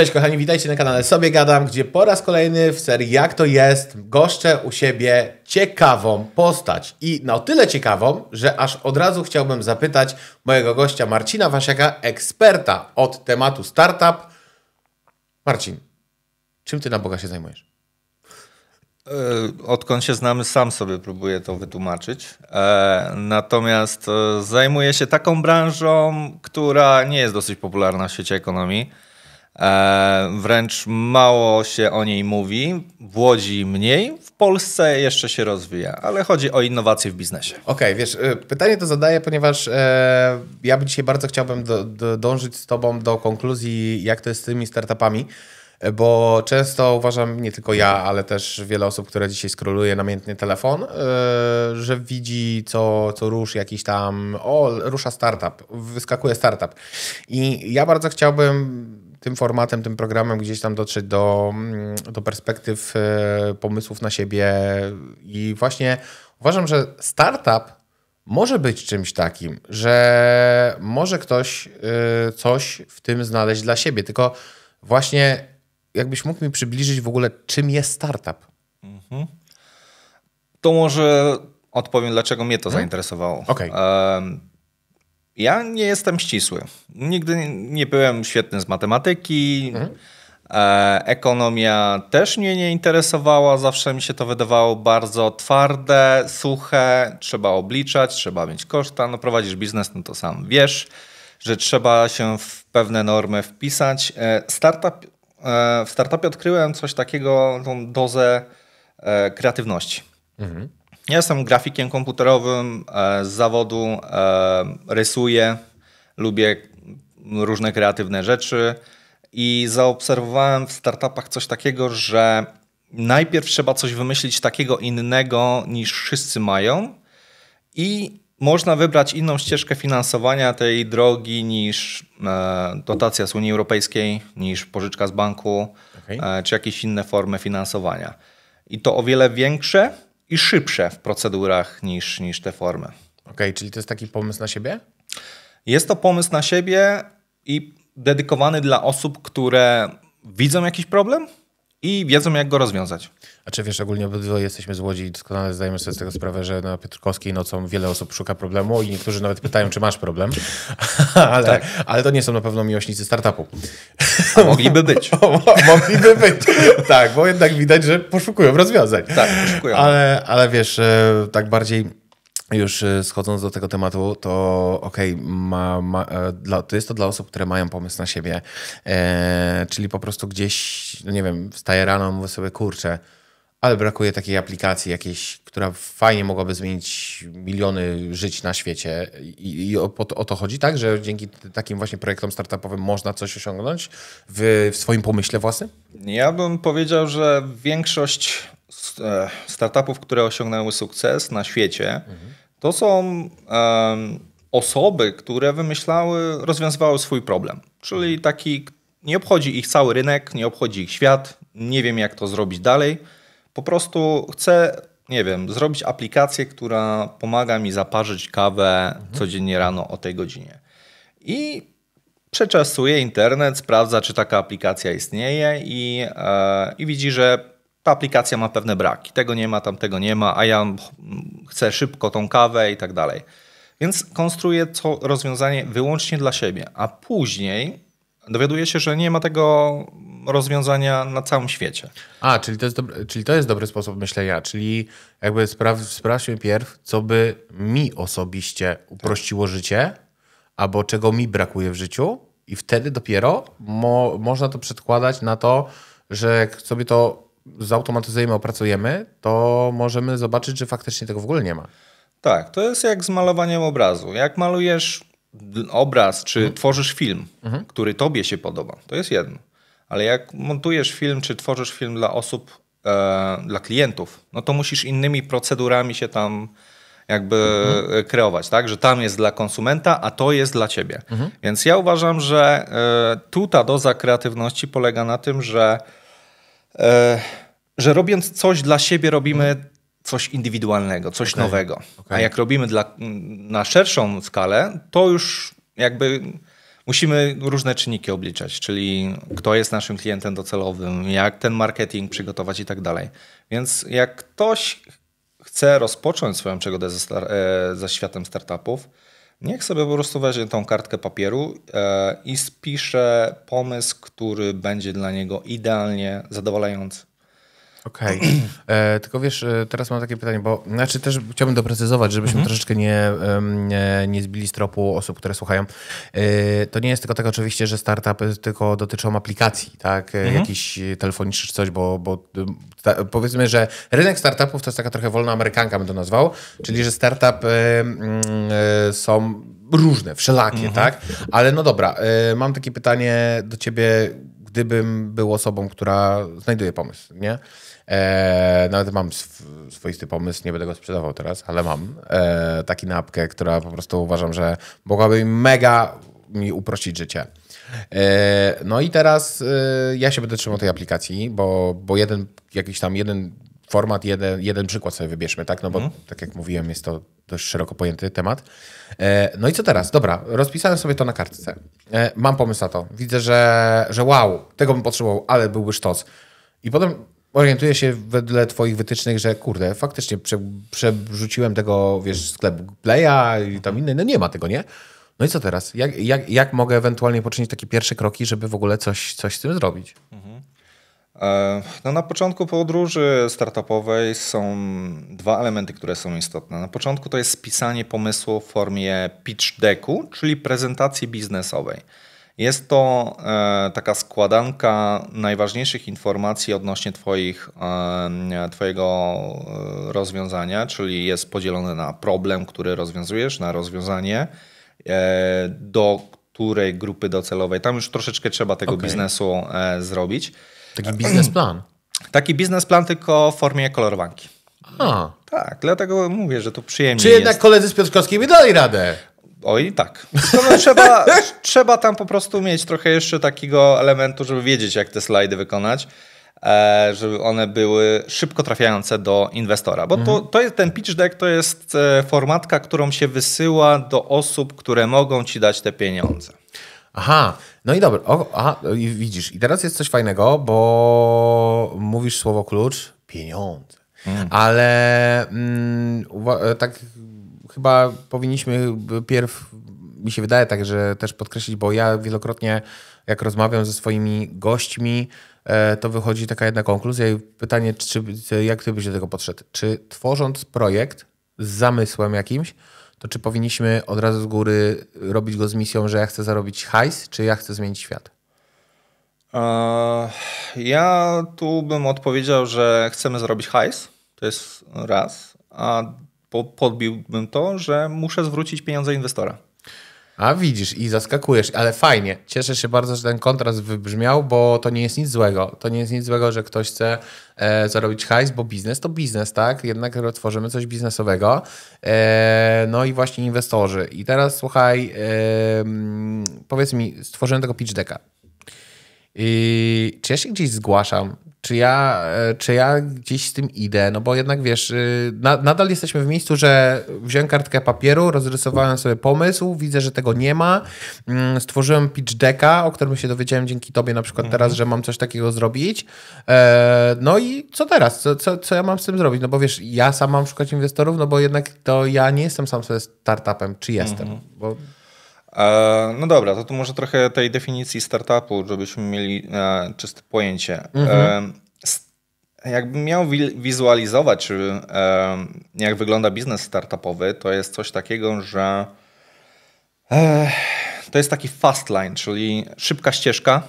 Cześć kochani, witajcie na kanale Sobie Gadam, gdzie po raz kolejny w serii Jak to jest goszczę u siebie ciekawą postać. I na tyle ciekawą, że aż od razu chciałbym zapytać mojego gościa Marcina Wasiaka, eksperta od tematu startup. Marcin, czym ty na Boga się zajmujesz? E, odkąd się znamy, sam sobie próbuję to wytłumaczyć. E, natomiast e, zajmuję się taką branżą, która nie jest dosyć popularna w świecie ekonomii E, wręcz mało się o niej mówi, w Łodzi mniej, w Polsce jeszcze się rozwija, ale chodzi o innowacje w biznesie. Okej, okay, wiesz, e, pytanie to zadaję, ponieważ e, ja dzisiaj bardzo chciałbym do, do, dążyć z Tobą do konkluzji, jak to jest z tymi startupami, e, bo często uważam, nie tylko ja, ale też wiele osób, które dzisiaj skroluje namiętnie telefon, e, że widzi co, co rusz jakiś tam, o, rusza startup, wyskakuje startup. I ja bardzo chciałbym tym formatem, tym programem gdzieś tam dotrzeć do, mm, do perspektyw, e, pomysłów na siebie. I właśnie uważam, że startup może być czymś takim, że może ktoś e, coś w tym znaleźć dla siebie. Tylko właśnie, jakbyś mógł mi przybliżyć w ogóle, czym jest startup? Mhm. To może odpowiem, dlaczego mnie to hmm? zainteresowało. Okay. Ja nie jestem ścisły. Nigdy nie byłem świetny z matematyki. Mhm. E, ekonomia też mnie nie interesowała, zawsze mi się to wydawało bardzo twarde, suche, trzeba obliczać, trzeba mieć koszta. No prowadzisz biznes, no to sam wiesz, że trzeba się w pewne normy wpisać. E, startup, e, w startupie odkryłem coś takiego, tą dozę kreatywności. Mhm. Ja jestem grafikiem komputerowym e, z zawodu, e, rysuję, lubię różne kreatywne rzeczy i zaobserwowałem w startupach coś takiego, że najpierw trzeba coś wymyślić takiego innego niż wszyscy mają i można wybrać inną ścieżkę finansowania tej drogi niż e, dotacja z Unii Europejskiej, niż pożyczka z banku, okay. czy jakieś inne formy finansowania. I to o wiele większe i szybsze w procedurach niż, niż te formy. Okej, okay, czyli to jest taki pomysł na siebie? Jest to pomysł na siebie i dedykowany dla osób, które widzą jakiś problem, i wiedzą, jak go rozwiązać. A czy wiesz, ogólnie obydwoje jesteśmy z Łodzi i doskonale zdajemy sobie z tego sprawę, że na Piotrkowskiej nocą wiele osób szuka problemu i niektórzy nawet pytają, czy masz problem. ale, tak. ale to nie są na pewno miłośnicy startupu. A mogliby być. mogliby być, tak, bo jednak widać, że poszukują rozwiązań. Tak, poszukują. Ale, ale wiesz, e, tak bardziej już e, schodząc do tego tematu, to okej, okay, ma, e, to jest to dla osób, które mają pomysł na siebie, e, czyli po prostu gdzieś, no nie wiem, wstaję rano, mówię sobie, kurczę, ale brakuje takiej aplikacji jakiejś, która fajnie mogłaby zmienić miliony żyć na świecie. I, i o, o, to chodzi, tak? Że dzięki takim właśnie projektom startupowym można coś osiągnąć w, w swoim pomyśle własnym? Ja bym powiedział, że większość e, startupów, które osiągnęły sukces na świecie, mhm to są um, osoby, które wymyślały, rozwiązywały swój problem. Czyli mhm. taki, nie obchodzi ich cały rynek, nie obchodzi ich świat, nie wiem jak to zrobić dalej. Po prostu chcę, nie wiem, zrobić aplikację, która pomaga mi zaparzyć kawę mhm. codziennie rano o tej godzinie. I przeczasuje internet, sprawdza, czy taka aplikacja istnieje i, e, i widzi, że ta aplikacja ma pewne braki. Tego nie ma, tamtego nie ma, a ja chcę szybko tą kawę i tak dalej. Więc konstruuję to rozwiązanie wyłącznie dla siebie, a później dowiaduję się, że nie ma tego rozwiązania na całym świecie. A, czyli to jest dobry, czyli to jest dobry sposób myślenia, czyli jakby spraw, sprawdźmy pierw, co by mi osobiście uprościło tak. życie, albo czego mi brakuje w życiu i wtedy dopiero mo można to przedkładać na to, że jak sobie to zautomatyzujemy, opracujemy, to możemy zobaczyć, że faktycznie tego w ogóle nie ma. Tak, to jest jak z malowaniem obrazu. Jak malujesz obraz, czy mhm. tworzysz film, mhm. który tobie się podoba, to jest jedno. Ale jak montujesz film, czy tworzysz film dla osób, e, dla klientów, no to musisz innymi procedurami się tam jakby mhm. kreować, tak? Że tam jest dla konsumenta, a to jest dla ciebie. Mhm. Więc ja uważam, że e, tu ta doza kreatywności polega na tym, że E, że robiąc coś dla siebie, robimy coś indywidualnego, coś okay. nowego. Okay. A jak robimy dla, na szerszą skalę, to już jakby musimy różne czynniki obliczać, czyli kto jest naszym klientem docelowym, jak ten marketing przygotować i tak dalej. Więc jak ktoś chce rozpocząć swoją przygodę ze, e, ze światem startupów, Niech sobie po prostu weźmie tą kartkę papieru e, i spisze pomysł, który będzie dla niego idealnie zadowalający. Okej. Okay. E, tylko wiesz, e, teraz mam takie pytanie, bo znaczy też chciałbym doprecyzować, żebyśmy mhm. troszeczkę nie, nie, nie zbili stropu osób, które słuchają. E, to nie jest tylko tak oczywiście, że startupy tylko dotyczą aplikacji, tak? Mhm. Jakiś telefoniczny czy coś, bo, bo ta, powiedzmy, że rynek startupów to jest taka trochę wolna amerykanka, bym to nazwał, czyli że startup są różne, wszelakie, mhm. tak? Ale no dobra, mam takie pytanie do ciebie, gdybym był osobą, która znajduje pomysł, nie? Eee, nawet mam sw swoisty pomysł, nie będę go sprzedawał teraz, ale mam eee, taki napkę, która po prostu uważam, że mogłaby mega mi uprościć życie. Eee, no i teraz e, ja się będę trzymał tej aplikacji, bo, bo jeden, jakiś tam jeden format, jeden, jeden przykład sobie wybierzmy, tak? No bo mm. tak jak mówiłem, jest to dość szeroko pojęty temat. E, no i co teraz? Dobra, rozpisałem sobie to na kartce. E, mam pomysł na to. Widzę, że, że wow, tego bym potrzebował, ale byłby sztos. I potem orientuję się wedle twoich wytycznych, że kurde, faktycznie prze, przerzuciłem tego, wiesz, sklep Playa i tam inny, no nie ma tego, nie? No i co teraz? Jak, jak, jak mogę ewentualnie poczynić takie pierwsze kroki, żeby w ogóle coś, coś z tym zrobić? Mhm. E, no na początku podróży startupowej są dwa elementy, które są istotne. Na początku to jest spisanie pomysłu w formie pitch decku, czyli prezentacji biznesowej. Jest to e, taka składanka najważniejszych informacji odnośnie twoich, e, Twojego e, rozwiązania, czyli jest podzielone na problem, który rozwiązujesz, na rozwiązanie, do której grupy docelowej. Tam już troszeczkę trzeba tego okay. biznesu zrobić. Taki biznesplan. Taki biznesplan, tylko w formie kolorowanki. A. Tak, dlatego mówię, że to przyjemnie. Czy jednak jest. koledzy z Piotrkowskiej mi dali radę? Oj, tak. No, trzeba, trzeba tam po prostu mieć trochę jeszcze takiego elementu, żeby wiedzieć, jak te slajdy wykonać, e, żeby one były szybko trafiające do inwestora. Bo to, mhm. to jest, ten pitch deck to jest e, formatka, którą się wysyła do osób, które mogą ci dać te pieniądze. Aha, no i dobra, o, aha, widzisz, i teraz jest coś fajnego, bo mówisz słowo klucz pieniądze. Mm. Ale mm, e, tak chyba powinniśmy y, pierw, mi się wydaje tak, że też podkreślić, bo ja wielokrotnie, jak rozmawiam ze swoimi gośćmi, e, to wychodzi taka jedna konkluzja i pytanie, czy, jak ty byś do tego podszedł? Czy tworząc projekt z zamysłem jakimś, to czy powinniśmy od razu z góry robić go z misją, że ja chcę zarobić hajs, czy ja chcę zmienić świat? E, ja tu bym odpowiedział, że chcemy zarobić hajs, to jest raz, a podbiłbym to, że muszę zwrócić pieniądze inwestora. A widzisz i zaskakujesz, ale fajnie. Cieszę się bardzo, że ten kontrast wybrzmiał, bo to nie jest nic złego. To nie jest nic złego, że ktoś chce e, zarobić hajs, bo biznes to biznes, tak? Jednak tworzymy coś biznesowego. E, no i właśnie inwestorzy. I teraz słuchaj, e, powiedz mi, stworzyłem tego pitch decka. I czy ja się gdzieś zgłaszam czy ja, e, czy ja gdzieś z tym idę, no bo jednak wiesz, y, na, nadal jesteśmy w miejscu, że wziąłem kartkę papieru, rozrysowałem sobie pomysł, widzę, że tego nie ma, mm, stworzyłem pitch decka, o którym się dowiedziałem dzięki tobie na przykład mhm. teraz, że mam coś takiego zrobić, e, no i co teraz, co, co, co ja mam z tym zrobić, no bo wiesz, ja sam mam szukać inwestorów, no bo jednak to ja nie jestem sam sobie startupem, czy jestem, mhm. bo E, no dobra, to tu może trochę tej definicji startupu, żebyśmy mieli e, czyste pojęcie. E, mhm. Jakbym miał wizualizować, jak wygląda biznes startupowy, to jest coś takiego, że to jest taki fast line, czyli szybka ścieżka,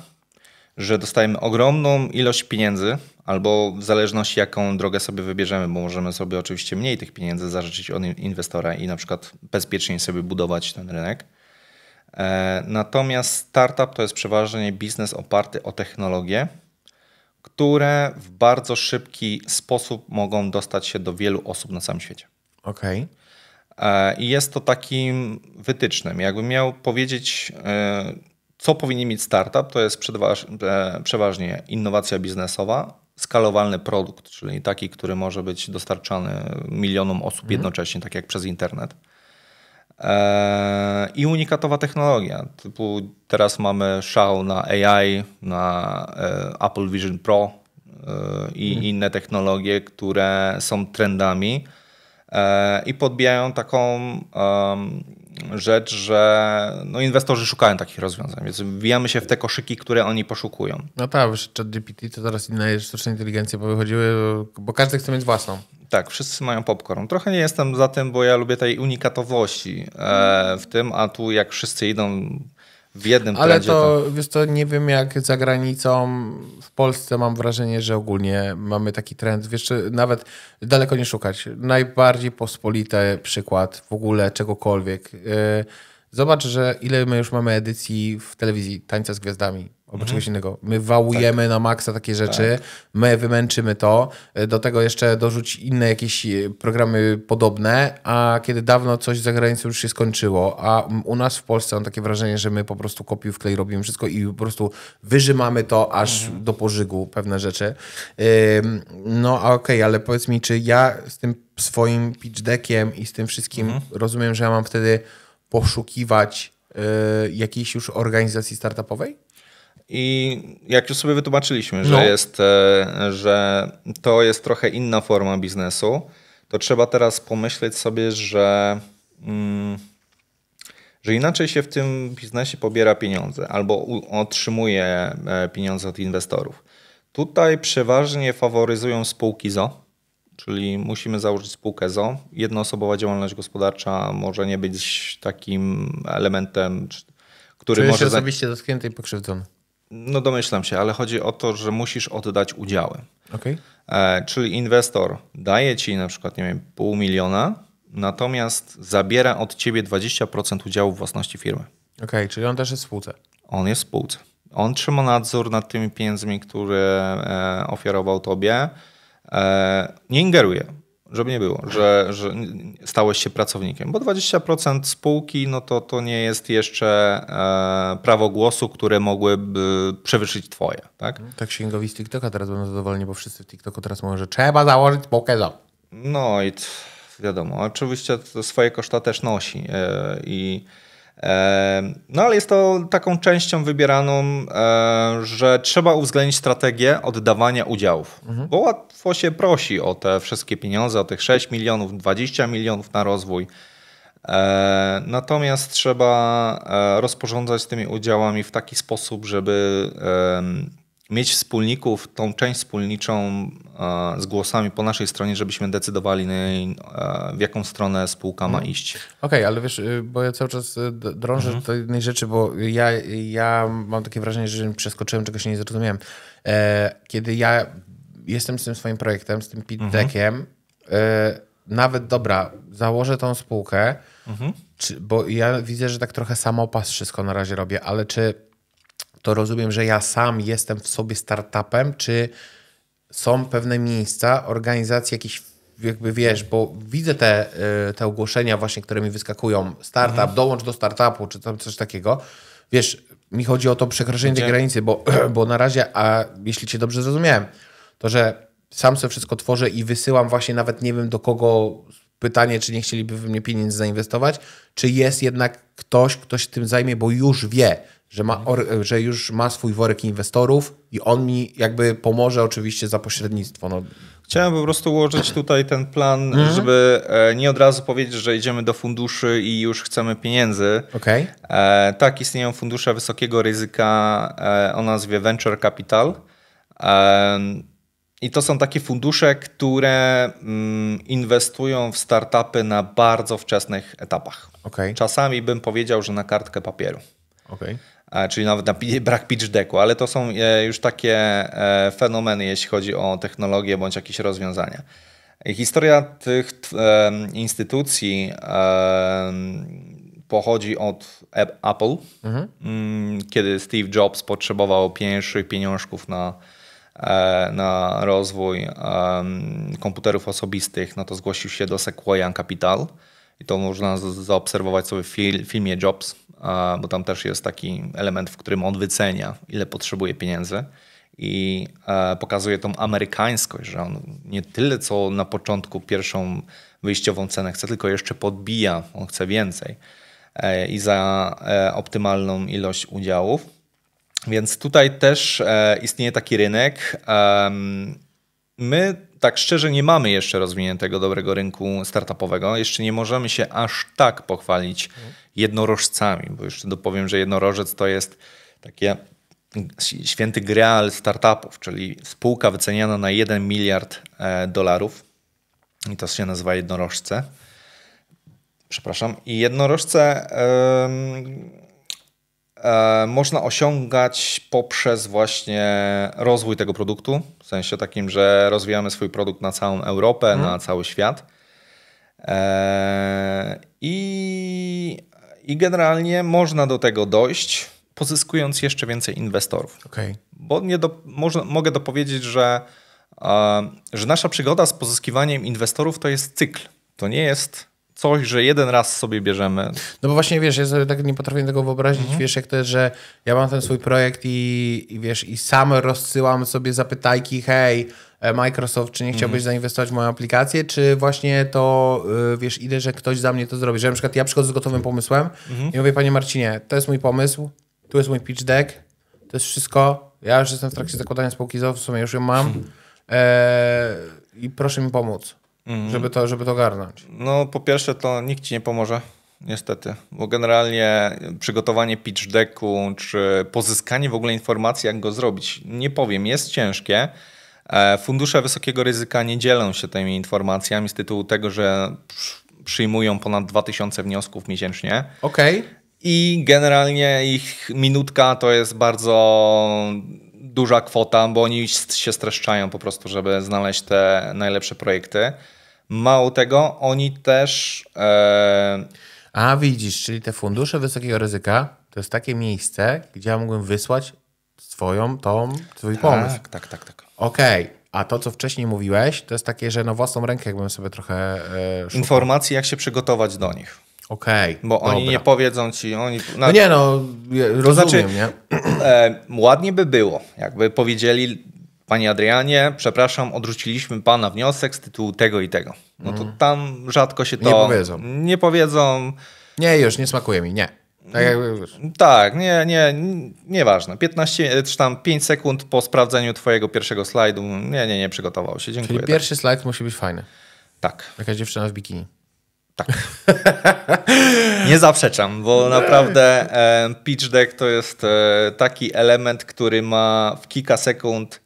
że dostajemy ogromną ilość pieniędzy, albo w zależności jaką drogę sobie wybierzemy, bo możemy sobie oczywiście mniej tych pieniędzy zażyczyć od inwestora i na przykład bezpieczniej sobie budować ten rynek E, natomiast startup to jest przeważnie biznes oparty o technologie, które w bardzo szybki sposób mogą dostać się do wielu osób na całym świecie. Okej. Okay. E, I jest to takim wytycznym. Jakbym miał powiedzieć, e, co powinien mieć startup, to jest przeważnie innowacja biznesowa, skalowalny produkt, czyli taki, który może być dostarczany milionom osób mm. jednocześnie, tak jak przez internet E, I unikatowa technologia, typu teraz mamy szał na AI, na e, Apple Vision Pro e, i mhm. inne technologie, które są trendami i podbijają taką rzecz, że no inwestorzy szukają takich rozwiązań, więc wbijamy się w te koszyki, które oni poszukują. No tak, wiesz, ChatGPT to teraz inne sztuczne inteligencje wychodziły, bo każdy chce mieć własną. Tak, wszyscy mają popcorn. Trochę nie jestem za tym, bo ja lubię tej unikatowości e, mm. w tym, a tu jak wszyscy idą w jednym Ale trendzie, to, to, wiesz to nie wiem jak za granicą, w Polsce mam wrażenie, że ogólnie mamy taki trend, wiesz, nawet daleko nie szukać. Najbardziej pospolity przykład w ogóle czegokolwiek. E, zobacz, że ile my już mamy edycji w telewizji Tańca z Gwiazdami albo mhm. czegoś innego. My wałujemy tak. na maksa takie tak. rzeczy, tak. my wymęczymy to, e, do tego jeszcze dorzuć inne jakieś e, programy podobne, a kiedy dawno coś za granicą już się skończyło, a u nas w Polsce mam takie wrażenie, że my po prostu kopiuj w klej robimy wszystko i po prostu wyżymamy to aż mhm. do pożygu pewne rzeczy. No a okej, okay, ale powiedz mi, czy ja z tym swoim pitch deckiem i z tym wszystkim mhm. rozumiem, że ja mam wtedy poszukiwać e, jakiejś już organizacji startupowej? I jak już sobie wytłumaczyliśmy, że, no. jest, e, że to jest trochę inna forma biznesu, to trzeba teraz pomyśleć sobie, że, mm, że inaczej się w tym biznesie pobiera pieniądze albo otrzymuje e, pieniądze od inwestorów. Tutaj przeważnie faworyzują spółki ZO, czyli musimy założyć spółkę ZO. Jednoosobowa działalność gospodarcza może nie być takim elementem, który Czuję może. się osobiście dotknięty i pokrzywdzony. No domyślam się, ale chodzi o to, że musisz oddać udziały. Okay. E, czyli inwestor daje ci na przykład, nie wiem, pół miliona, natomiast zabiera od ciebie 20% udziału własności firmy. Okej, okay, czyli on też jest w spółce. On jest w spółce. On trzyma nadzór nad tymi pieniędzmi, które e, ofiarował tobie. E, nie ingeruje. Żeby nie było, że, że stałeś się pracownikiem, bo 20% spółki no to, to nie jest jeszcze e, prawo głosu, które mogłyby przewyższyć twoje. Tak, mhm. tak księgowi z TikToka teraz będą zadowoleni, bo wszyscy w TikToku teraz mówią, że trzeba założyć spółkę za. No i wiadomo, oczywiście swoje koszta też nosi e, i no ale jest to taką częścią wybieraną, że trzeba uwzględnić strategię oddawania udziałów, mhm. bo łatwo się prosi o te wszystkie pieniądze, o tych 6 milionów, 20 milionów na rozwój. Natomiast trzeba e, rozporządzać tymi udziałami w taki sposób, żeby mieć wspólników, tą część wspólniczą e, z głosami po naszej stronie, żebyśmy decydowali, e, w jaką stronę spółka ma mhm. iść. Okej, okay, ale wiesz, y, bo ja cały czas y, drążę mhm. do jednej rzeczy, bo ja, ja mam takie wrażenie, że przeskoczyłem czegoś nie zrozumiałem. E, kiedy ja jestem z tym swoim projektem, z tym pitdeckiem, mhm. nawet dobra, założę tą spółkę, mhm. czy, bo ja widzę, że tak trochę samopas wszystko na razie robię, ale czy to rozumiem, że ja sam jestem w sobie startupem, czy są pewne miejsca, organizacje jakieś jakby wiesz, bo widzę te, y, te ogłoszenia właśnie, które mi wyskakują, startup, mhm. dołącz do startupu, czy tam coś takiego. Wiesz, mi chodzi o to przekroczenie tej granicy, bo, bo na razie, a jeśli cię dobrze zrozumiałem, to że sam sobie wszystko tworzę i wysyłam właśnie nawet nie wiem do kogo pytanie, czy nie chcieliby we mnie pieniędzy zainwestować, czy jest jednak ktoś, kto się tym zajmie, bo już wie, że, ma, or, że już ma swój worek inwestorów i on mi jakby pomoże oczywiście za pośrednictwo. No. Chciałem po prostu ułożyć tutaj ten plan, mm -hmm. żeby e, nie od razu powiedzieć, że idziemy do funduszy i już chcemy pieniędzy. Okay. E, tak, istnieją fundusze wysokiego ryzyka e, o nazwie Venture Capital. I to są takie fundusze, które mm, inwestują w startupy na bardzo wczesnych etapach. Okay. Czasami bym powiedział, że na kartkę papieru. Okay czyli nawet na brak pitch decku, ale to są e, już takie e, fenomeny, jeśli chodzi o technologię bądź jakieś rozwiązania. Historia tych e, instytucji pochodzi od Apple, mhm. Mm, kiedy Steve Jobs potrzebował pierwszych pieniążków na, na rozwój komputerów osobistych, no to zgłosił się do Sequoia Capital i to można zaobserwować sobie w filmie Jobs, bo tam też jest taki element, w którym on wycenia, ile potrzebuje pieniędzy i e, pokazuje tą amerykańskość, że on nie tyle co na początku pierwszą wyjściową cenę chce, tylko jeszcze podbija, on chce więcej e, i za e, optymalną ilość udziałów. Więc tutaj też istnieje taki rynek. My tak szczerze nie mamy jeszcze rozwiniętego dobrego rynku startupowego. Jeszcze nie możemy się aż tak pochwalić jednorożcami, bo jeszcze dopowiem, że jednorożec to jest takie święty greal startupów, czyli spółka wyceniana na 1 miliard e, dolarów i to się nazywa jednorożce. Przepraszam. I jednorożce E, można osiągać poprzez właśnie rozwój tego produktu, w sensie takim, że rozwijamy swój produkt na całą Europę, hmm. na cały świat. E, I, I generalnie można do tego dojść, pozyskując jeszcze więcej inwestorów. Okay. Bo nie do, może, mogę dopowiedzieć, że, e, że nasza przygoda z pozyskiwaniem inwestorów to jest cykl. To nie jest coś, że jeden raz sobie bierzemy. No bo właśnie, wiesz, ja sobie tak nie potrafię tego wyobrazić, mhm. wiesz, jak to jest, że ja mam ten swój projekt i, i wiesz, i sam rozsyłam sobie zapytajki, hej, e, Microsoft, czy nie chciałbyś mhm. zainwestować w moją aplikację, czy właśnie to, e, wiesz, idę, że ktoś za mnie to zrobi. Że na przykład ja przychodzę z gotowym pomysłem mhm. i mówię, panie Marcinie, to jest mój pomysł, tu jest mój pitch deck, to jest wszystko, ja już jestem w trakcie zakładania spółki ZOW, w sumie już ją mam e, i proszę mi pomóc mm. żeby, to, żeby to garnąć? No po pierwsze to nikt ci nie pomoże. Niestety, bo generalnie przygotowanie pitch decku, czy pozyskanie w ogóle informacji, jak go zrobić, nie powiem, jest ciężkie. E, fundusze wysokiego ryzyka nie dzielą się tymi informacjami z tytułu tego, że przyjmują ponad 2000 wniosków miesięcznie. Okej. Okay. I generalnie ich minutka to jest bardzo duża kwota, bo oni się streszczają po prostu, żeby znaleźć te najlepsze projekty. Mało tego, oni też. E... A widzisz, czyli te fundusze wysokiego ryzyka to jest takie miejsce, gdzie ja mogłem wysłać swoją, tą, swój tak, pomysł. Tak, tak, tak. tak. Okej. Okay. A to, co wcześniej mówiłeś, to jest takie, że na własną rękę jakbym sobie trochę. E, Informacji, jak się przygotować do nich. Okej. Okay, Bo dobra. oni nie powiedzą ci, oni. No nie no, rozumiem, to znaczy, nie? E, ładnie by było, jakby powiedzieli Panie Adrianie, przepraszam, odrzuciliśmy Pana wniosek z tytułu tego i tego. No to mhm. tam rzadko się to... Nie powiedzą. Nie powiedzą. Nie, już, nie smakuje mi, nie. Tak, jakby, tak nie, nie, nieważne. 15, e, czy tam 5 sekund po sprawdzeniu twojego pierwszego slajdu, nie, nie, nie przygotował się, dziękuję. Czyli tak. pierwszy tak. slajd musi być fajny. Tak. Jakaś dziewczyna w bikini. Tak. nie zaprzeczam, bo naprawdę e, pitch deck to jest e, taki element, który ma w kilka sekund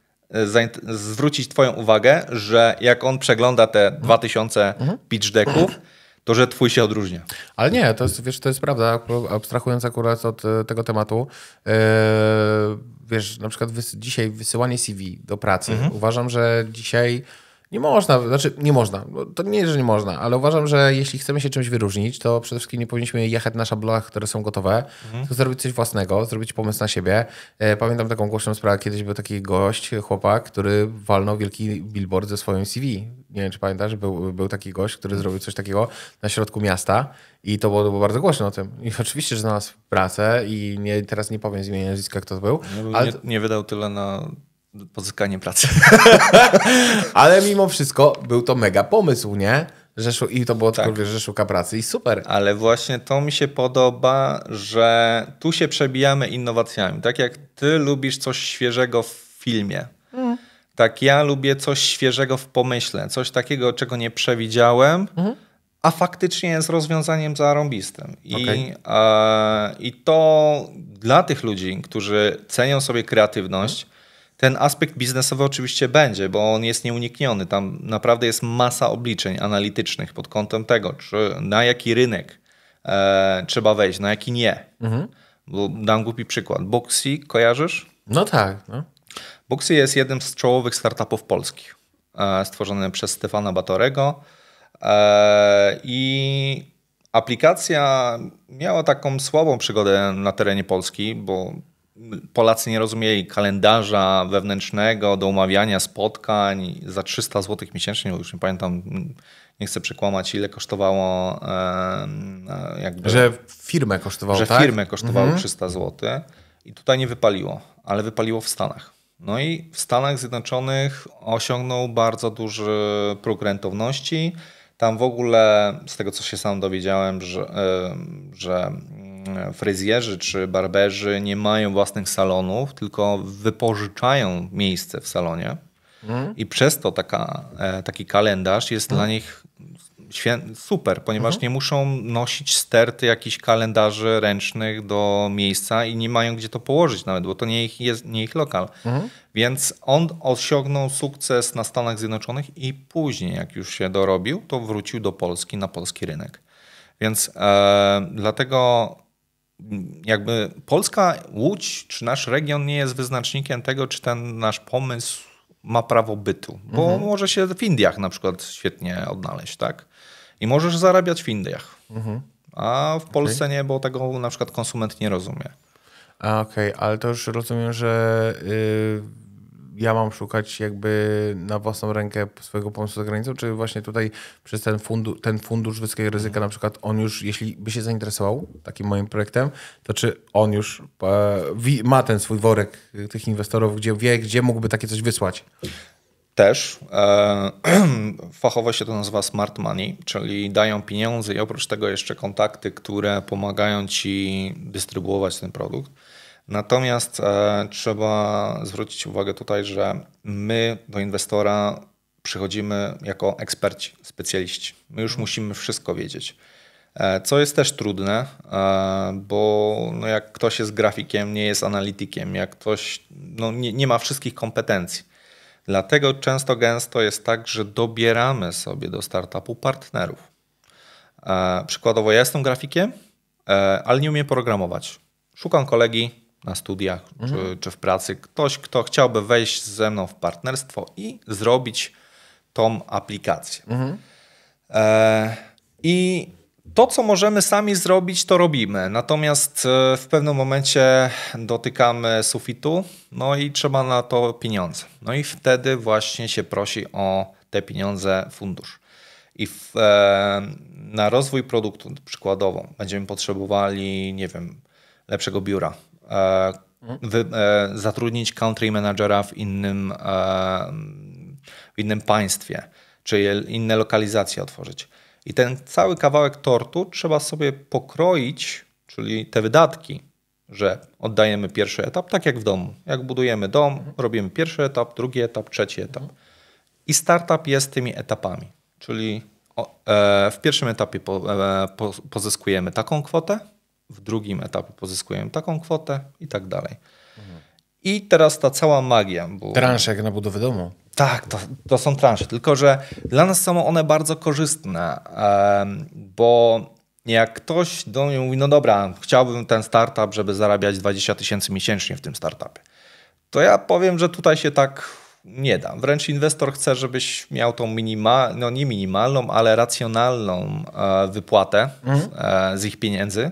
zwrócić Twoją uwagę, że jak on przegląda te 2000 pitch decków, to, że twój się odróżnia. Ale nie, to jest, wiesz, to jest prawda, abstrahując akurat od e, tego tematu, yy, wiesz, na przykład wys dzisiaj wysyłanie CV do pracy. Mhm. Uważam, że dzisiaj nie można, znaczy nie można. To nie jest, że nie można, ale uważam, że jeśli chcemy się czymś wyróżnić, to przede wszystkim nie powinniśmy jechać na szablonach, które są gotowe, mhm. zrobić coś własnego, zrobić pomysł na siebie. E, pamiętam taką głośną sprawę, kiedyś był taki gość, chłopak, który walnął wielki billboard ze swoim CV. Nie wiem, czy pamiętasz, był, był taki gość, który zrobił coś takiego na środku miasta i to było, było bardzo głośno o tym. I oczywiście, że znalazł pracę i nie, teraz nie powiem z imienia nazwiska, kto to był. No, ale... nie, nie wydał tyle na pozyskanie pracy. Ale mimo wszystko był to mega pomysł, nie? Rzeszu, I to było tak. tylko, że szuka pracy i super. Ale właśnie to mi się podoba, że tu się przebijamy innowacjami. Tak jak ty lubisz coś świeżego w filmie, mm. tak ja lubię coś świeżego w pomyśle. Coś takiego, czego nie przewidziałem, mm. a faktycznie jest rozwiązaniem zarąbistym. I, okay. e, I to dla tych ludzi, którzy cenią sobie kreatywność, mm ten aspekt biznesowy oczywiście będzie, bo on jest nieunikniony. Tam naprawdę jest masa obliczeń analitycznych pod kątem tego, czy na jaki rynek e, trzeba wejść, na jaki nie. Mhm. Bo dam głupi przykład. Boxy kojarzysz? No tak. No. Boxy jest jednym z czołowych startupów polskich, e, stworzony przez Stefana Batorego. E, I aplikacja miała taką słabą przygodę na terenie Polski, bo Polacy nie rozumieli kalendarza wewnętrznego do umawiania spotkań za 300 zł miesięcznie, już nie pamiętam, nie chcę przekłamać, ile kosztowało jakby... Że firmę kosztowało, Że tak? firmę kosztowało mhm. 300 zł i tutaj nie wypaliło, ale wypaliło w Stanach. No i w Stanach Zjednoczonych osiągnął bardzo duży próg rentowności. Tam w ogóle, z tego co się sam dowiedziałem, że, że fryzjerzy czy barberzy nie mają własnych salonów, tylko wypożyczają miejsce w salonie. Mm. I przez to taka, e, taki kalendarz jest mm. dla nich super, ponieważ mm -hmm. nie muszą nosić sterty jakichś kalendarzy ręcznych do miejsca i nie mają gdzie to położyć nawet, bo to nie ich, jest, nie ich lokal. Mm -hmm. Więc on osiągnął sukces na Stanach Zjednoczonych i później, jak już się dorobił, to wrócił do Polski na polski rynek. Więc e, dlatego jakby Polska, Łódź, czy nasz region nie jest wyznacznikiem tego, czy ten nasz pomysł ma prawo bytu. Bo mhm. może się w Indiach na przykład świetnie odnaleźć, tak? I możesz zarabiać w Indiach. Mhm. A w Polsce okay. nie, bo tego na przykład konsument nie rozumie. okej, okay, ale to już rozumiem, że... Yy ja mam szukać jakby na własną rękę swojego pomysłu za granicą, czy właśnie tutaj przez ten, fundu, ten fundusz wysokiego ryzyka mhm. na przykład on już, jeśli by się zainteresował takim moim projektem, to czy on już e, ma ten swój worek tych inwestorów, gdzie wie, gdzie mógłby takie coś wysłać? też. E, fachowo się to nazywa smart money, czyli dają pieniądze i oprócz tego jeszcze kontakty, które pomagają ci dystrybuować ten produkt. Natomiast e, trzeba zwrócić uwagę tutaj, że my do inwestora przychodzimy jako eksperci, specjaliści. My już musimy wszystko wiedzieć. E, co jest też trudne, e, bo no jak ktoś jest grafikiem, nie jest analitykiem, jak ktoś no nie, nie ma wszystkich kompetencji. Dlatego często gęsto jest tak, że dobieramy sobie do startupu partnerów. Przykładowo, ja jestem grafikiem, ale nie umiem programować. Szukam kolegi, na studiach mhm. czy, czy w pracy, ktoś, kto chciałby wejść ze mną w partnerstwo i zrobić tą aplikację. Mhm. E, I to, co możemy sami zrobić, to robimy. Natomiast e, w pewnym momencie dotykamy sufitu, no i trzeba na to pieniądze. No i wtedy właśnie się prosi o te pieniądze fundusz. I w, e, na rozwój produktu przykładowo będziemy potrzebowali, nie wiem, lepszego biura, E, wy, e, zatrudnić country managera w innym, e, w innym państwie, czy inne lokalizacje otworzyć. I ten cały kawałek tortu trzeba sobie pokroić, czyli te wydatki, że oddajemy pierwszy etap, tak jak w domu. Jak budujemy dom, robimy pierwszy etap, drugi etap, trzeci etap. I startup jest tymi etapami, czyli w pierwszym etapie pozyskujemy taką kwotę, w drugim etapie pozyskujemy taką kwotę i tak dalej. Mhm. I teraz ta cała magia. Bo... Transze jak na budowę domu. Tak, to, to są transze, tylko że dla nas są one bardzo korzystne, bo jak ktoś do mnie mówi, no dobra, chciałbym ten startup, żeby zarabiać 20 tysięcy miesięcznie w tym startupie, to ja powiem, że tutaj się tak nie da. Wręcz inwestor chce, żebyś miał tą minimalną, no nie minimalną, ale racjonalną e, wypłatę mhm. E, z ich pieniędzy.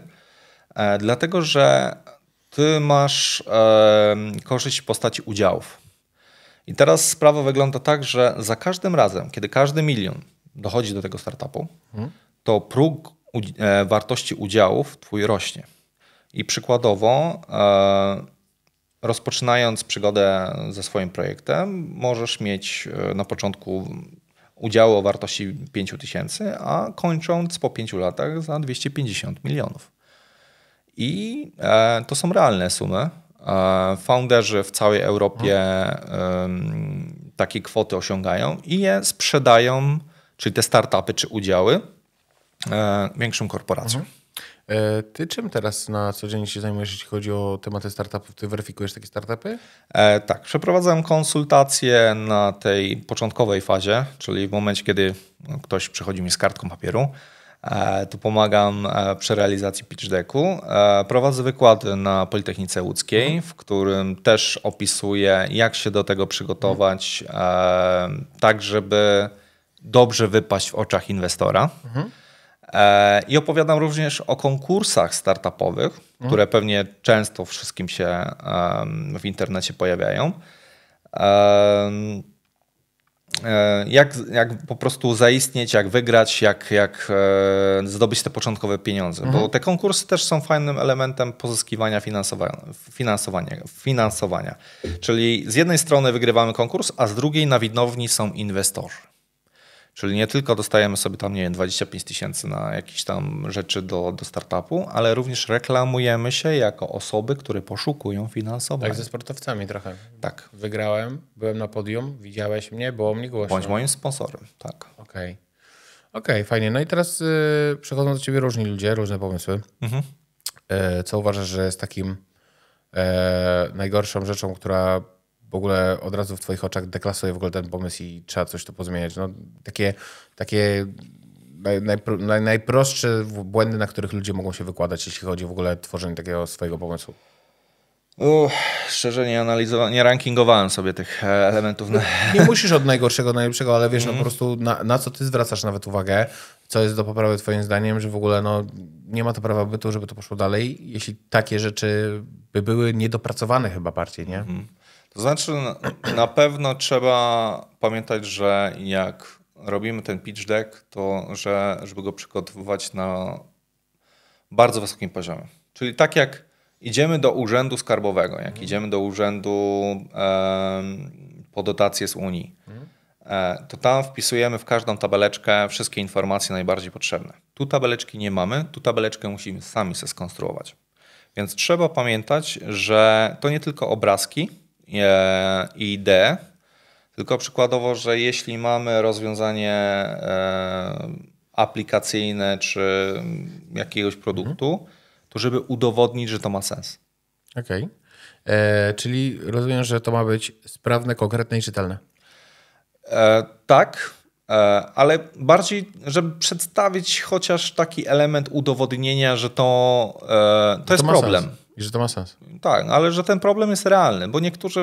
E, dlatego, że ty masz korzyść w postaci udziałów. I teraz sprawa wygląda tak, że za każdym razem, kiedy każdy milion dochodzi do tego startupu, mhm. to próg e, wartości udziałów twój rośnie. I przykładowo, e, rozpoczynając przygodę ze swoim projektem, możesz mieć na początku udziały o wartości tysięcy, a kończąc po 5 latach za 250 milionów. I e, to są realne sumy. E, founderzy w całej Europie takie kwoty osiągają i je sprzedają, czyli te startupy czy udziały, e, większym korporacjom. Mhm. Ty czym teraz na co dzień się zajmujesz, jeśli chodzi o tematy startupów? Ty weryfikujesz takie startupy? E, tak, przeprowadzam konsultacje na tej początkowej fazie, czyli w momencie, kiedy ktoś przychodzi mi z kartką papieru E, tu pomagam e, przy realizacji pitch decku. E, prowadzę wykłady na Politechnice Łódzkiej, mhm. w którym też opisuję, jak się do tego przygotować, tak żeby dobrze wypaść w oczach inwestora. Mhm. I opowiadam również o konkursach startupowych, mhm. które pewnie często wszystkim się w internecie pojawiają. E, jak, jak po prostu zaistnieć, jak wygrać, jak, jak e, zdobyć te początkowe pieniądze. Mhm. Bo te konkursy też są fajnym elementem pozyskiwania finansowania, finansowania, finansowania. Czyli z jednej strony wygrywamy konkurs, a z drugiej na widowni są inwestorzy. Czyli nie tylko dostajemy sobie tam, nie wiem, 25 tysięcy na jakieś tam rzeczy do, do startupu, ale również reklamujemy się jako osoby, które poszukują finansowania. Tak, ze sportowcami trochę. Tak. Wygrałem, byłem na podium, widziałeś mnie, było mi głośno. Bądź moim sponsorem, tak. Okej. Okay. okay, fajnie. No i teraz yy, przechodzą do ciebie różni ludzie, różne pomysły. Mhm. Y, co uważasz, że jest takim y, najgorszą rzeczą, która w ogóle od razu w twoich oczach deklasuje w ogóle ten pomysł i trzeba coś tu pozmieniać. No, takie takie naj, najprostsze błędy, na których ludzie mogą się wykładać, jeśli chodzi w ogóle o tworzenie takiego swojego pomysłu. Uch, szczerze nie analizowałem, nie rankingowałem sobie tych e, elementów. nie musisz od najgorszego do najlepszego, ale wiesz, mm. no po mhm. prostu na, na, co ty zwracasz nawet uwagę, co jest do poprawy twoim zdaniem, że w ogóle no, nie ma to prawa bytu, żeby to poszło dalej, jeśli takie rzeczy by były niedopracowane chyba bardziej, nie? Mm. To znaczy, na pewno trzeba pamiętać, że jak robimy ten pitch deck, to że, żeby go przygotowywać na bardzo wysokim poziomie. Czyli tak jak idziemy do urzędu skarbowego, jak mhm. idziemy do urzędu e, po z Unii, mhm. e, to tam wpisujemy w każdą tabeleczkę wszystkie informacje najbardziej potrzebne. Tu tabeleczki nie mamy, tu tabeleczkę musimy sami sobie skonstruować. Więc trzeba pamiętać, że to nie tylko obrazki, E, i D. Tylko przykładowo, że jeśli mamy rozwiązanie e, aplikacyjne czy jakiegoś produktu, to żeby udowodnić, że to ma sens. Okej. Okay. E, czyli rozumiem, że to ma być sprawne, konkretne i czytelne. E, tak, ale bardziej, żeby przedstawić chociaż taki element udowodnienia, że to, to, to jest problem. Sens. I że to ma sens. Tak, ale że ten problem jest realny, bo niektórzy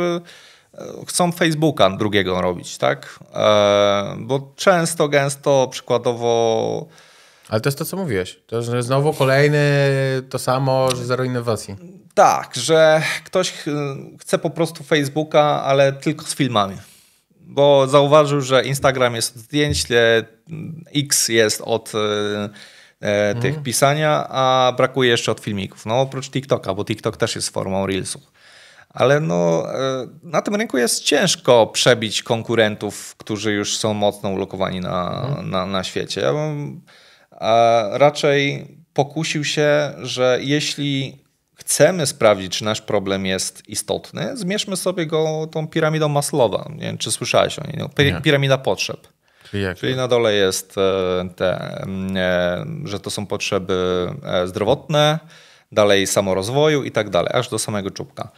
e, chcą Facebooka drugiego robić, tak? E, bo często, gęsto, przykładowo... Ale to jest to, co mówiłeś. To, jest znowu kolejny to samo, że zero innowacji. Tak, że ktoś chce po prostu Facebooka, ale tylko z filmami. Bo zauważył, że Instagram jest od zdjęć, X jest od e, e, mhm. tych pisania, a brakuje jeszcze od filmików. No oprócz TikToka, bo TikTok też jest formą Reelsów. Ale no, e, na tym rynku jest ciężko przebić konkurentów, którzy już są mocno ulokowani na, mhm. na, na świecie. Ja bym e, raczej pokusił się, że jeśli chcemy sprawdzić, czy nasz problem jest istotny, zmierzmy sobie go tą piramidą Maslowa. Nie wiem, czy słyszałeś o niej? No, piramida potrzeb. Czyli, na dole jest e, te, e, że to są potrzeby e, zdrowotne, dalej samorozwoju i tak dalej, aż do samego czubka.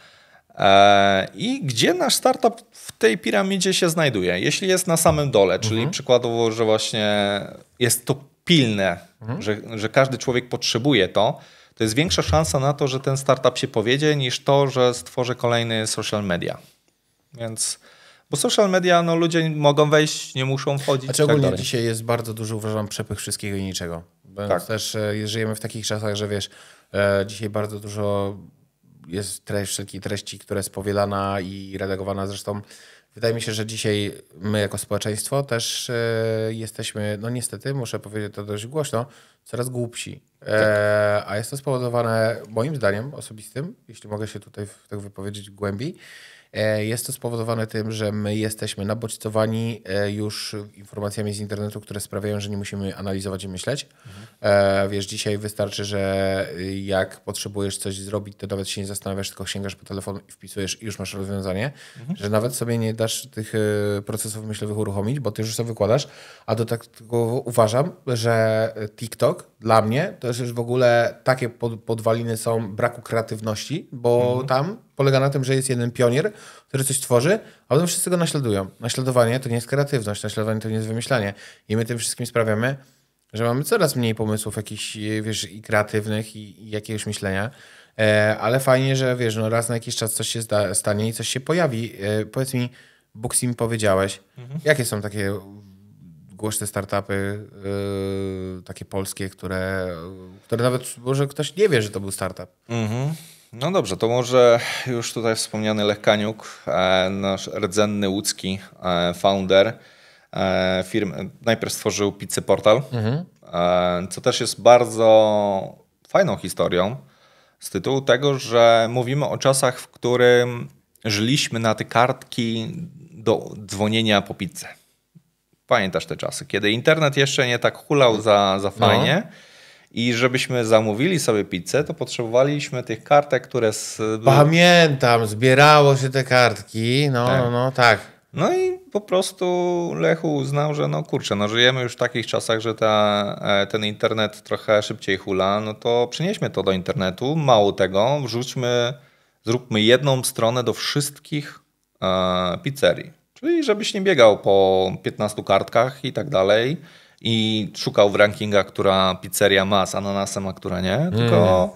I gdzie nasz startup w tej piramidzie się znajduje? Jeśli jest na samym dole, czyli mhm. przykładowo, że właśnie jest to pilne, mhm. że, że każdy człowiek potrzebuje to, to jest większa szansa na to, że ten startup się powiedzie, niż to, że stworzę kolejny social media. Więc bo social media, no ludzie mogą wejść, nie muszą wchodzić. Znaczy ogólnie tak dzisiaj jest bardzo dużo, uważam, przepych wszystkiego i niczego. Bo tak. Też e, żyjemy w takich czasach, że wiesz, e, dzisiaj bardzo dużo jest treść, wszelkiej treści, która jest powielana i redagowana. Zresztą wydaje mi się, że dzisiaj my jako społeczeństwo też e, jesteśmy, no niestety, muszę powiedzieć to dość głośno, coraz głupsi. E, tak. a jest to spowodowane moim zdaniem osobistym, jeśli mogę się tutaj w, tak wypowiedzieć głębiej, E, jest to spowodowane tym, że my jesteśmy nabodźcowani e, już informacjami z internetu, które sprawiają, że nie musimy analizować i myśleć. Mhm. Wiesz, dzisiaj wystarczy, że y, jak potrzebujesz coś zrobić, to nawet się nie zastanawiasz, tylko sięgasz po telefon i wpisujesz i już masz rozwiązanie, mhm. że nawet sobie nie dasz tych procesów myślowych uruchomić, bo ty już sobie wykładasz, a do tego uważam, że TikTok dla mnie to jest już w ogóle takie podwaliny są braku kreatywności, bo mhm. tam polega na tym, że jest jeden pionier, który coś tworzy, a potem wszyscy go naśladują. Naśladowanie to nie jest kreatywność, naśladowanie to nie jest wymyślanie. I my tym wszystkim sprawiamy, że mamy coraz mniej pomysłów jakichś, e, wiesz, i kreatywnych, i, i jakiegoś myślenia. E, ale fajnie, że wiesz, no raz na jakiś czas coś się zda, stanie i coś się pojawi. E, powiedz mi, mi powiedziałeś, mhm. jakie są takie głośne startupy, e, takie polskie, które, które nawet może ktoś nie wie, że to był startup. Mhm. No dobrze, to może już tutaj wspomniany Lech Kaniuk, e, nasz rdzenny łódzki e, founder e, firmy, najpierw stworzył Pizzy Portal, mhm. co też jest bardzo fajną historią z tytułu tego, że mówimy o czasach, w którym żyliśmy na te kartki do dzwonienia po pizzę. Pamiętasz te czasy, kiedy internet jeszcze nie tak hulał za, za fajnie. No i żebyśmy zamówili sobie pizzę, to potrzebowaliśmy tych kartek, które. Z... Pamiętam, zbierało się te kartki. No, tak. no, no, tak. No i po prostu Lechu uznał, że no kurczę, no żyjemy już w takich czasach, że ta, e, ten internet trochę szybciej hula, no to przenieśmy to do internetu. Mało tego, wrzućmy, zróbmy jedną stronę do wszystkich e, pizzerii. Czyli żebyś nie biegał po 15 kartkach i tak dalej i szukał w rankingach, która pizzeria ma z ananasem, a która nie, mm. tylko,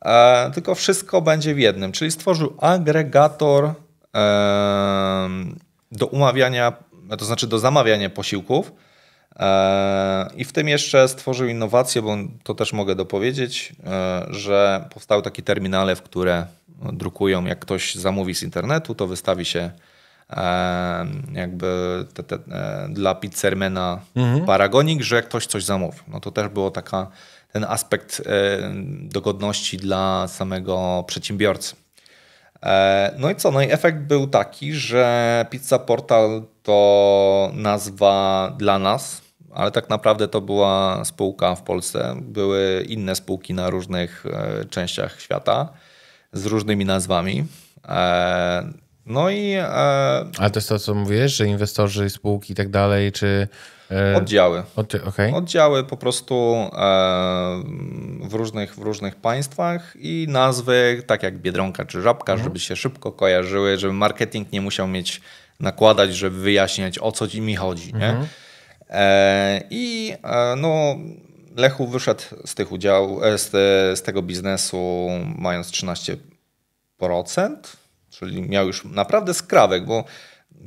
mm. e, tylko wszystko będzie w jednym. Czyli stworzył agregator e, do umawiania, to znaczy do zamawiania posiłków. E, I w tym jeszcze stworzył innowację, bo to też mogę dopowiedzieć, e, że powstały takie terminale, w które drukują, jak ktoś zamówi z internetu, to wystawi się jakby te, te, e, dla pizzermena mhm. paragonik, że ktoś coś zamówił. No to też było taka ten aspekt e, dogodności dla samego przedsiębiorcy. E, no i co? No i efekt był taki, że Pizza Portal to nazwa dla nas, ale tak naprawdę to była spółka w Polsce. Były inne spółki na różnych częściach świata z różnymi nazwami. No i. E, Ale to jest to, co mówisz, że inwestorzy, spółki i tak dalej, czy. E, oddziały. Od, okay. Oddziały po prostu e, w, różnych, w różnych państwach i nazwy, tak jak biedronka czy żabka, mhm. żeby się szybko kojarzyły, żeby marketing nie musiał mieć nakładać, żeby wyjaśniać o co mi chodzi. Nie? Mhm. E, I e, no. Lechu wyszedł z tych udziałów, z, z tego biznesu mając 13% czyli miał już naprawdę skrawek, bo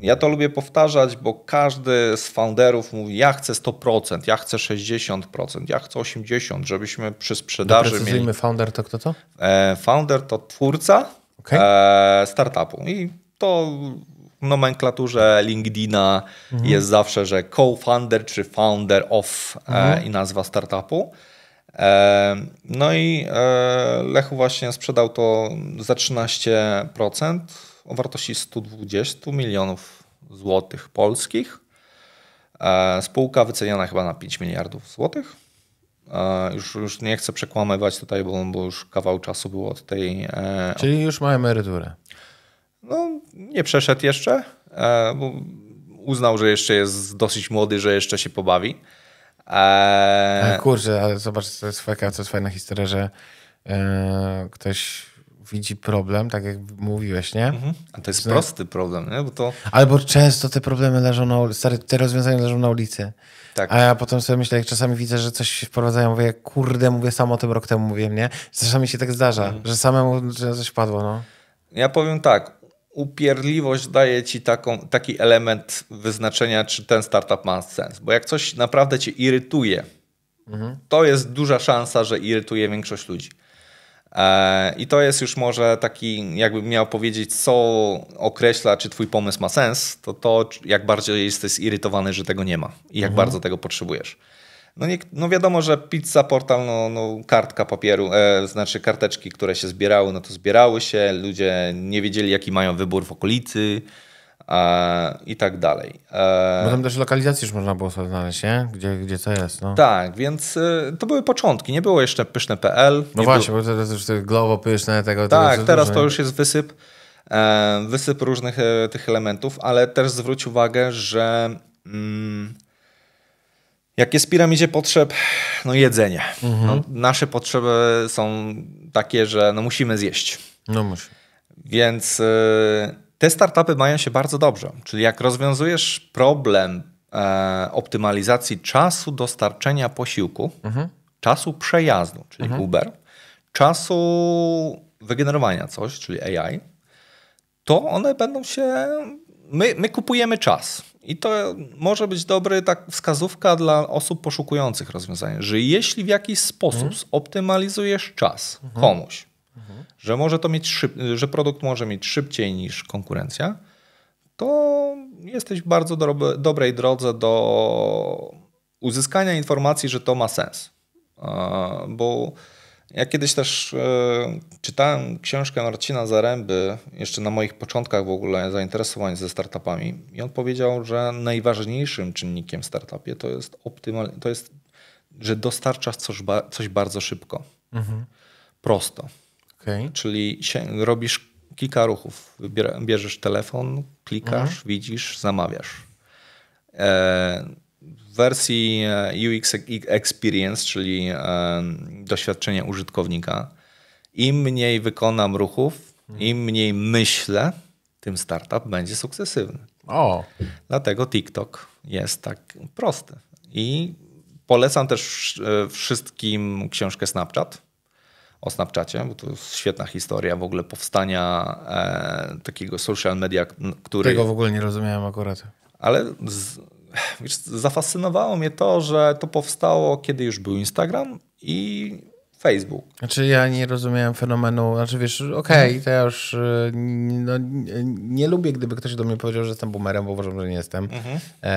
ja to lubię powtarzać, bo każdy z founderów mówi, ja chcę 100%, ja chcę 60%, ja chcę 80%, żebyśmy przy sprzedaży mieli... founder to kto to? E, founder to twórca okay. E, startupu i to w nomenklaturze LinkedIna mhm. jest zawsze, że co-founder czy founder of e, mhm. i nazwa startupu. No i e, Lechu właśnie sprzedał to za 13% o wartości 120 milionów złotych polskich. E, spółka wyceniana chyba na 5 miliardów złotych. E, już, już nie chcę przekłamywać tutaj, bo, bo już kawał czasu było od tej. Czyli już ma emeryturę. No, nie przeszedł jeszcze, bo uznał, że jeszcze jest dosyć młody, że jeszcze się pobawi. Eee... E, kurczę, ale zobacz, to jest, fajka, to jest fajna historia, że e, ktoś widzi problem, tak jak mówiłeś, nie? Mhm. A to jest Zna... prosty problem, nie? Bo to... Albo często te problemy leżą na ulicy, stary, te rozwiązania leżą na ulicy. Tak. A ja potem sobie myślę, jak czasami widzę, że coś wprowadzają, mówię, kurde, mówię, sam o tym rok temu mówiłem, nie? Czasami się tak zdarza, mhm. że samemu że coś padło, no. Ja powiem tak, upierliwość daje ci taką, taki element wyznaczenia, czy ten startup ma sens. Bo jak coś naprawdę cię irytuje, mhm. to jest duża szansa, że irytuje większość ludzi. E, I to jest już może taki, jakbym miał powiedzieć, co określa, czy twój pomysł ma sens, to to, jak bardziej jesteś zirytowany, że tego nie ma i jak mhm. bardzo tego potrzebujesz. No, nie, no wiadomo, że pizza portal, no, no kartka papieru, e, znaczy karteczki, które się zbierały, no to zbierały się, ludzie nie wiedzieli, jaki mają wybór w okolicy e, i tak dalej. E, też lokalizację już można było sobie znaleźć, nie? Gdzie, gdzie to jest, no. Tak, więc e, to były początki, nie było jeszcze pyszne.pl. No właśnie, było... bo teraz już globo pyszne, tego... Tak, teraz dużo, to już jest wysyp, e, wysyp różnych e, tych elementów, ale też zwróć uwagę, że... Mm, jak jest piramidzie potrzeb? No jedzenie. Mhm. No, nasze potrzeby są takie, że no musimy zjeść. No musi. Więc y, te startupy mają się bardzo dobrze. Czyli jak rozwiązujesz problem e, optymalizacji czasu dostarczenia posiłku, mhm. czasu przejazdu, czyli mhm. Uber, czasu wygenerowania coś, czyli AI, to one będą się. My, my kupujemy czas. I to może być dobry tak wskazówka dla osób poszukujących rozwiązania, że jeśli w jakiś sposób mhm. zoptymalizujesz czas mhm. komuś, mhm. że może to mieć szyb, że produkt może mieć szybciej niż konkurencja, to jesteś w bardzo dobre, dobrej drodze do uzyskania informacji, że to ma sens. Bo ja kiedyś też e, czytałem książkę Marcina Zaręby, jeszcze na moich początkach w ogóle zainteresowań ze startupami, i on powiedział, że najważniejszym czynnikiem w startupie to jest optymal, to jest, że dostarczasz coś, ba coś bardzo szybko, mhm. prosto. Okay. Czyli się, robisz kilka ruchów. Bierzesz telefon, klikasz, mhm. widzisz, zamawiasz. E, w wersji e, UX Experience, czyli e, doświadczenia użytkownika, im mniej wykonam ruchów, mhm. im mniej myślę, tym startup będzie sukcesywny. O. Dlatego TikTok jest tak prosty. I polecam też e, wszystkim książkę Snapchat o Snapchacie, bo to jest świetna historia w ogóle powstania e, takiego social media, który... Tego w ogóle nie rozumiałem akurat. Ale z, wiesz, zafascynowało mnie to, że to powstało, kiedy już był Instagram i Facebook. Znaczy ja nie rozumiałem fenomenu, znaczy wiesz, okej, okay, mhm. to ja już y, no, nie lubię, gdyby ktoś do mnie powiedział, że jestem boomerem, bo uważam, że nie jestem, mhm. E,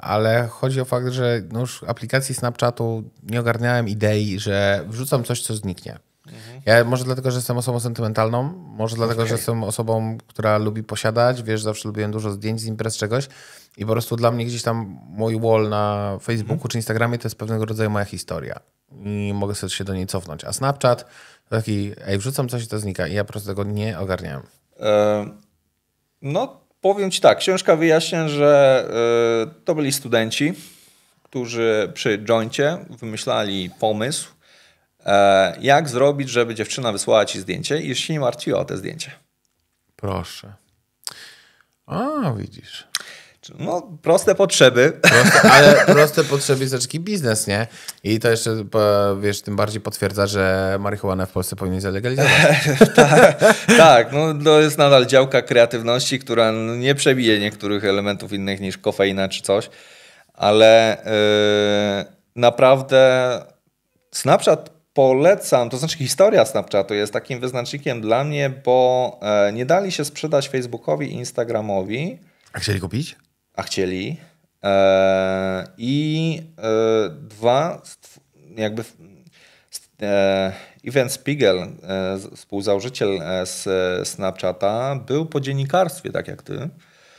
ale chodzi o fakt, że no już aplikacji Snapchatu nie ogarniałem idei, że wrzucam coś, co zniknie. Mhm. Ja może dlatego, że jestem osobą sentymentalną, może dlatego, okay. że jestem osobą, która lubi posiadać, wiesz, zawsze lubiłem dużo zdjęć z imprez czegoś, i po prostu dla mnie gdzieś tam mój wall na Facebooku mm. czy Instagramie to jest pewnego rodzaju moja historia. I mogę sobie się do niej cofnąć. A Snapchat to taki, ej, wrzucam coś i to znika. I ja po prostu tego nie ogarniałem. E, no, powiem ci tak. Książka wyjaśnia, że e, to byli studenci, którzy przy joincie wymyślali pomysł, e, jak zrobić, żeby dziewczyna wysłała ci zdjęcie i już się nie martwiła o te zdjęcie. Proszę. A, widzisz. No, proste potrzeby. Proste, ale proste potrzeby jest taki biznes, nie? I to jeszcze, wiesz, tym bardziej potwierdza, że marihuana w Polsce powinien zalegalizować. tak, tak, no to jest nadal działka kreatywności, która nie przebije niektórych elementów innych niż kofeina czy coś, ale yy, naprawdę Snapchat polecam, to znaczy historia Snapchatu jest takim wyznacznikiem dla mnie, bo e, nie dali się sprzedać Facebookowi i Instagramowi. A chcieli kupić? a chcieli. E, I e, dwa, jakby e, Ivan Spiegel, e, współzałożyciel z e, Snapchata, był po dziennikarstwie, tak jak ty.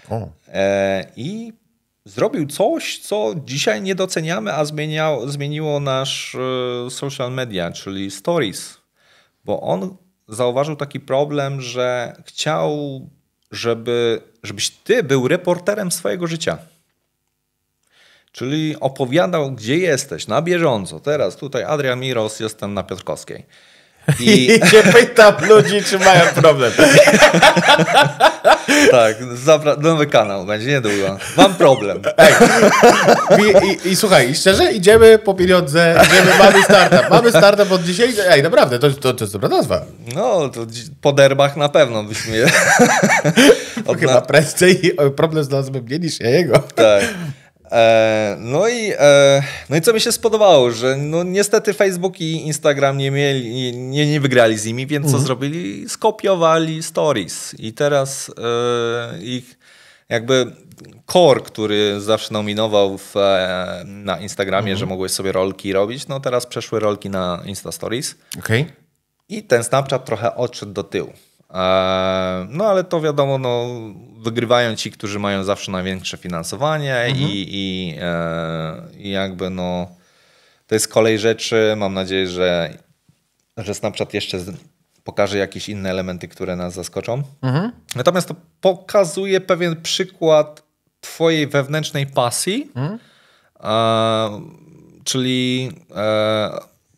O. E, I zrobił coś, co dzisiaj nie doceniamy, a zmieniał, zmieniło nasz social media, czyli stories. Bo on zauważył taki problem, że chciał, żeby żebyś ty był reporterem swojego życia. Czyli opowiadał, gdzie jesteś, na bieżąco. Teraz tutaj Adrian Miros, jestem na Piotrkowskiej. I, I się pytam ludzi, czy mają problem. tak, zapra- nowy kanał będzie niedługo. Mam problem. Ej, i, i, I słuchaj, szczerze, idziemy po pieniądze, idziemy, mamy startup. Mamy startup od dzisiaj. Ej, naprawdę, to, to, to jest dobra nazwa. No, to po derbach na pewno byśmy... Je... Chyba na... prędzej e, problem znalazłbym mnie niż ja jego. Tak. E, no i, e, no i co mi się spodobało, że no niestety Facebook i Instagram nie, mieli, nie, nie wygrali z nimi, więc co mhm. zrobili? Skopiowali stories i teraz e, ich jakby core, który zawsze nominował w, na Instagramie, mhm. że mogłeś sobie rolki robić, no teraz przeszły rolki na Insta Stories. Okay. I ten Snapchat trochę odszedł do tyłu. Eee, no ale to wiadomo, no, wygrywają ci, którzy mają zawsze największe finansowanie mhm. i, i, eee, i, jakby no to jest kolej rzeczy. Mam nadzieję, że, że Snapchat jeszcze pokaże jakieś inne elementy, które nas zaskoczą. Mhm. Natomiast to pokazuje pewien przykład twojej wewnętrznej pasji, mhm. e, czyli e,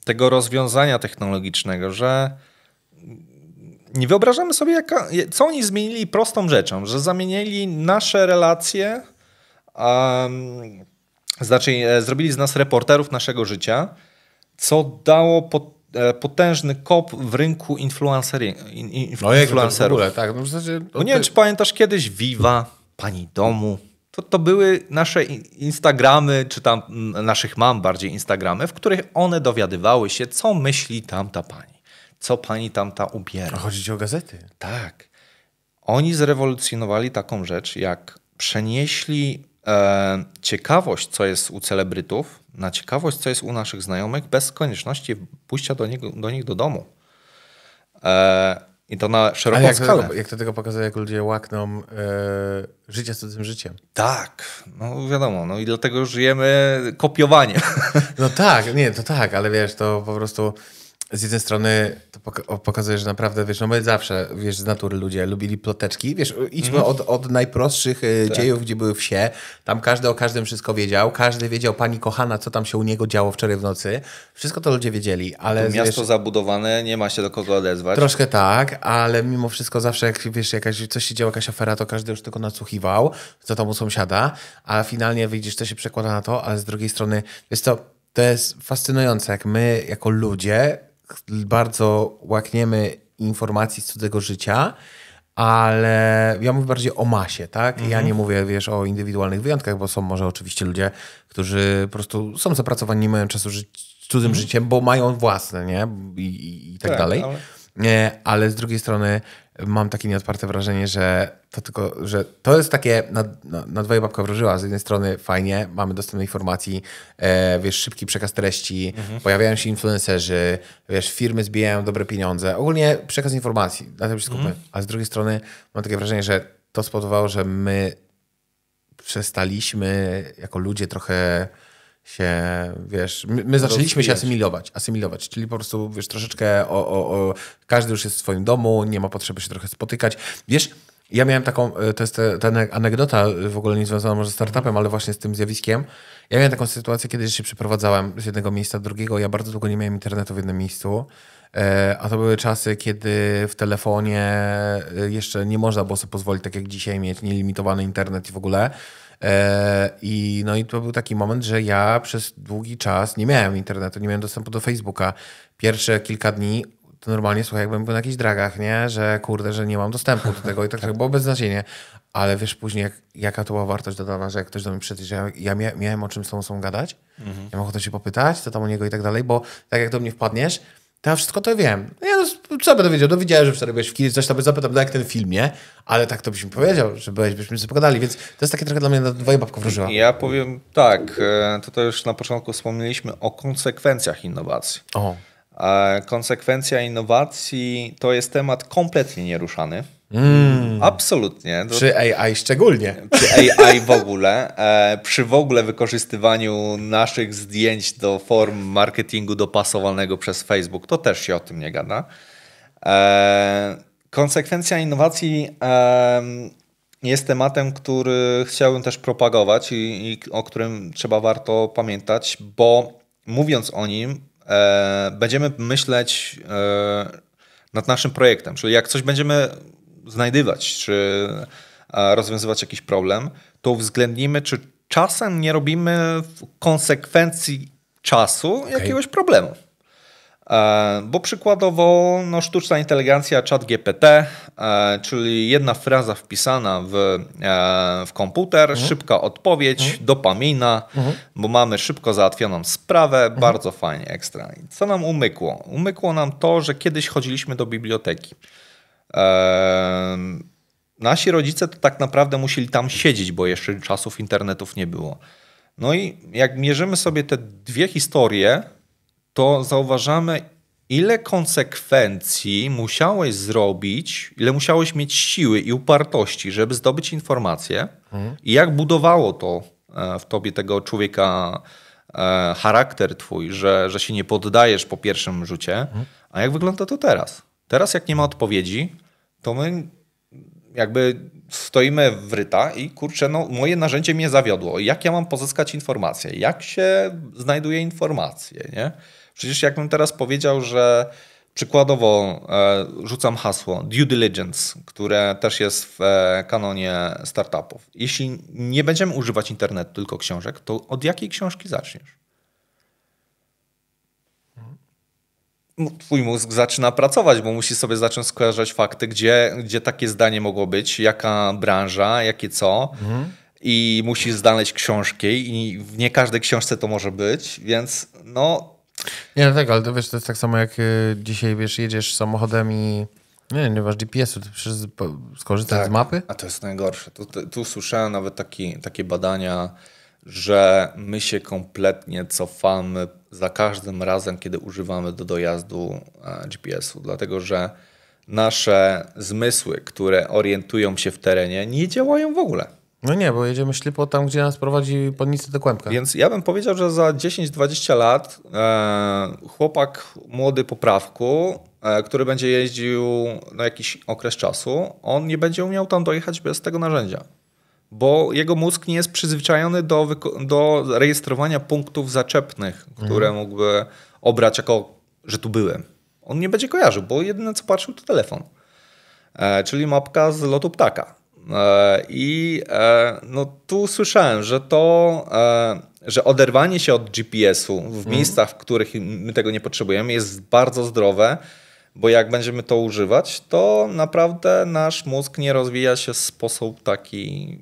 tego rozwiązania technologicznego, że nie wyobrażamy sobie, jaka, co oni zmienili prostą rzeczą, że zamienili nasze relacje, um, znaczy e, zrobili z nas reporterów naszego życia, co dało pod e, potężny kop w rynku influenceri, in, in, no influencerów. Tak, no tak. No, nie wiem, czy pamiętasz kiedyś Viva, Pani Domu. To, to były nasze Instagramy, czy tam naszych mam bardziej Instagramy, w których one dowiadywały się, co myśli tamta pani co pani tamta ubiera. A chodzi o gazety. Tak. Oni zrewolucjonowali taką rzecz, jak przenieśli e, ciekawość, co jest u celebrytów, na ciekawość, co jest u naszych znajomych, bez konieczności pójścia do, niego, do nich do domu. E, i to na szeroką jak skalę. To, tego, jak to tego pokazuje, jak ludzie łakną yy, życie z tym życiem. Tak, no wiadomo, no i dlatego żyjemy kopiowaniem. No tak, nie, to tak, ale wiesz, to po prostu z jednej strony to pokazuje, że naprawdę, wiesz, no my zawsze, wiesz, z natury ludzie lubili ploteczki, wiesz, idźmy mm. od, od najprostszych e, tak. dziejów, gdzie były wsie, tam każdy o każdym wszystko wiedział, każdy wiedział, pani kochana, co tam się u niego działo wczoraj w nocy, wszystko to ludzie wiedzieli, ale... miasto wiesz, zabudowane, nie ma się do kogo odezwać. Troszkę tak, ale mimo wszystko zawsze, jak, wiesz, jakaś, coś się działo, jakaś afera, to każdy już tylko nadsłuchiwał, co tam u sąsiada, a finalnie widzisz, to się przekłada na to, ale z drugiej strony, jest to to jest fascynujące, jak my jako ludzie bardzo łakniemy informacji z cudzego życia, ale ja mówię bardziej o masie, tak? Mhm. Ja nie mówię, wiesz, o indywidualnych wyjątkach, bo są może oczywiście ludzie, którzy po prostu są zapracowani, nie mają czasu żyć cudzym mhm. życiem, bo mają własne, nie? I, i, i tak, tak dalej. Ale... Nie, ale z drugiej strony mam takie nieodparte wrażenie, że to tylko, że to jest takie, na, na, na dwoje babka wróżyła. Z jednej strony fajnie, mamy dostęp do informacji, e, wiesz, szybki przekaz treści, mhm. pojawiają się influencerzy, wiesz, firmy zbijają dobre pieniądze. Ogólnie przekaz informacji, na tym się skupmy. Mhm. A z drugiej strony mam takie wrażenie, że to spowodowało, że my przestaliśmy jako ludzie trochę się, wiesz, my, my zaczęliśmy rozwijać. się asymilować, asymilować, czyli po prostu, wiesz, troszeczkę o, o, o, każdy już jest w swoim domu, nie ma potrzeby się trochę spotykać. Wiesz, ja miałem taką, e, to jest ta, anegdota e, w ogóle nie związana może ze startupem, ale właśnie z tym zjawiskiem. Ja miałem taką sytuację, kiedy się przeprowadzałem z jednego miejsca do drugiego. Ja bardzo długo nie miałem internetu w jednym miejscu. E, a to były czasy, kiedy w telefonie jeszcze nie można było sobie pozwolić, tak jak dzisiaj, mieć nielimitowany internet i w ogóle. E, I, no i to był taki moment, że ja przez długi czas nie miałem internetu, nie miałem dostępu do Facebooka. Pierwsze kilka dni to normalnie słuchaj, jakbym był na jakichś dragach, nie? Że kurde, że nie mam dostępu do tego i tak, tak. było beznadziejnie. Ale wiesz później, jak, jaka to była wartość dodana, że jak ktoś do mnie przyszedł, że ja, ja miałem o czym z tą osobą gadać, mhm. ja mam ochotę się popytać, co tam u niego i tak dalej, bo tak jak do mnie wpadniesz, to ja wszystko to wiem. No ja no, co będę wiedział? Dowiedziałem, no że wczoraj byłeś w kinie, coś tam zapytam, no jak ten film, nie? Ale tak to byś mi powiedział, że byłeś, byśmy sobie pogadali, więc to jest takie trochę dla mnie dwoje babka wróżyła. Ja powiem tak, e, to też na początku wspomnieliśmy o konsekwencjach innowacji. O. Konsekwencja innowacji to jest temat kompletnie nieruszany. Mm. Absolutnie. Przy AI szczególnie. Przy AI w ogóle. E, przy w ogóle wykorzystywaniu naszych zdjęć do form marketingu dopasowanego przez Facebook, to też się o tym nie gada. E, konsekwencja innowacji e, jest tematem, który chciałbym też propagować i, i o którym trzeba warto pamiętać, bo mówiąc o nim, E, będziemy myśleć e, nad naszym projektem. Czyli jak coś będziemy znajdywać, czy e, rozwiązywać jakiś problem, to uwzględnimy, czy czasem nie robimy konsekwencji czasu okay. jakiegoś problemu. E, bo przykładowo no, sztuczna inteligencja chat GPT, e, czyli jedna fraza wpisana w, e, w komputer, mhm. szybka odpowiedź, mhm. dopamina, mhm. bo mamy szybko załatwioną sprawę, mhm. bardzo fajnie, ekstra. co nam umykło? Umykło nam to, że kiedyś chodziliśmy do biblioteki. nasi rodzice to tak naprawdę musieli tam siedzieć, bo jeszcze czasów internetów nie było. No i jak mierzymy sobie te dwie historie, to zauważamy, ile konsekwencji musiałeś zrobić, ile musiałeś mieć siły i upartości, żeby zdobyć informację mhm. i jak budowało to e, w tobie tego człowieka e, charakter twój, że, że się nie poddajesz po pierwszym rzucie. Mhm. A jak wygląda to teraz? Teraz, jak nie ma odpowiedzi, to my jakby stoimy w ryta i kurczę, no moje narzędzie mnie zawiodło. Jak ja mam pozyskać informacje? Jak się znajduje informacje, nie? Przecież jakbym teraz powiedział, że Przykładowo e, rzucam hasło due diligence, które też jest w e, kanonie startupów. Jeśli nie będziemy używać internetu, tylko książek, to od jakiej książki zaczniesz? twój mózg zaczyna pracować, bo musi sobie zacząć skojarzać fakty, gdzie, gdzie takie zdanie mogło być, jaka branża, jakie co. Mhm. I musisz znaleźć książki, i w nie każdej książce to może być, więc no. Nie, no tak, ale to wiesz, to jest tak samo jak y, dzisiaj, wiesz, jedziesz samochodem i nie, nie masz GPS-u, ty przecież skorzystać tak, z mapy? A to jest najgorsze. Tu, tu słyszałem nawet taki, takie badania, że my się kompletnie cofamy za każdym razem, kiedy używamy do dojazdu e, GPS-u, dlatego że nasze zmysły, które orientują się w terenie, nie działają w ogóle. No nie, bo jedziemy ślipo tam, gdzie nas prowadzi podnicy do kłębka. Więc ja bym powiedział, że za 10-20 lat e, chłopak młody poprawku, e, który będzie jeździł na jakiś okres czasu, on nie będzie umiał tam dojechać bez tego narzędzia bo jego mózg nie jest przyzwyczajony do, do rejestrowania punktów zaczepnych, które mhm. mógłby obrać jako, że tu byłem. On nie będzie kojarzył, bo jedyne co patrzył to telefon, e, czyli mapka z lotu ptaka. E, I e, no, tu słyszałem, że to, e, że oderwanie się od GPS-u w mhm. miejscach, w których my tego nie potrzebujemy, jest bardzo zdrowe bo jak będziemy to używać, to naprawdę nasz mózg nie rozwija się w sposób taki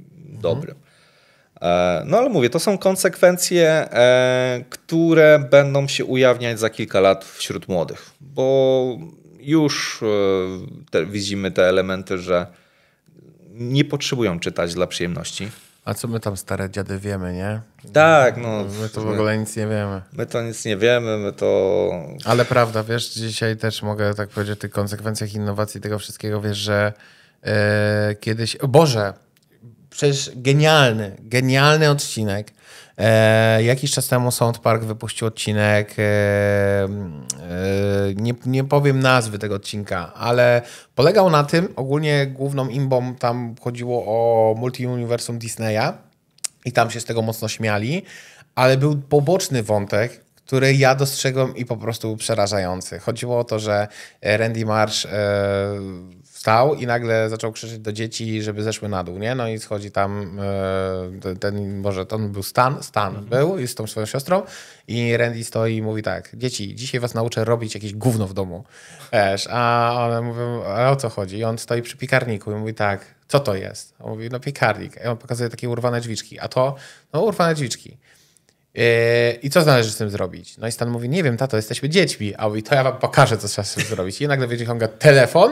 Mhm. dobrym. E, no ale mówię, to są konsekwencje, e, które będą się ujawniać za kilka lat wśród młodych, bo już e, te, widzimy te elementy, że nie potrzebują czytać dla przyjemności. A co my tam stare dziady wiemy, nie? Tak, no. My to w ogóle nic nie wiemy. My to nic nie wiemy, my to. Ale prawda, wiesz, dzisiaj też mogę tak powiedzieć o tych konsekwencjach innowacji tego wszystkiego, wiesz, że yy, kiedyś. O Boże! przecież genialny, genialny odcinek. E, jakiś czas temu Sound Park wypuścił odcinek, e, e, nie, nie powiem nazwy tego odcinka, ale polegał na tym, ogólnie główną imbą tam chodziło o multiuniwersum Disneya i tam się z tego mocno śmiali, ale był poboczny wątek, który ja dostrzegłem i po prostu był przerażający. Chodziło o to, że Randy Marsh e, stał i nagle zaczął krzyczeć do dzieci, żeby zeszły na dół, nie? No i schodzi tam e, ten, ten może to był Stan, Stan mhm. był i z tą swoją siostrą i Randy stoi i mówi tak, dzieci, dzisiaj was nauczę robić jakieś gówno w domu, też, a one mówią, ale o co chodzi? I on stoi przy piekarniku i mówi tak, co to jest? On mówi, no piekarnik. I on pokazuje takie urwane drzwiczki, a to, no urwane drzwiczki. E, I co należy z tym zrobić? No i Stan mówi, nie wiem, tato, jesteśmy dziećmi. A mówi, to ja wam pokażę, co trzeba z tym zrobić. I nagle wyciąga telefon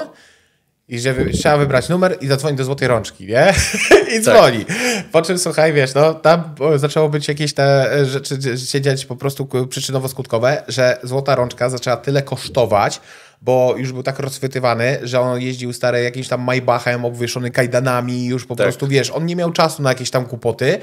i że wy, trzeba wybrać numer i zadzwonić do Złotej Rączki, nie? I tak. dzwoni. Po czym, słuchaj, wiesz, no, tam zaczęło być jakieś te e, rzeczy się dziać po prostu przyczynowo-skutkowe, że Złota Rączka zaczęła tyle kosztować, bo już był tak rozchwytywany, że on jeździł stary jakimś tam Maybachem obwieszony kajdanami, już po tak. prostu, wiesz, on nie miał czasu na jakieś tam kłopoty,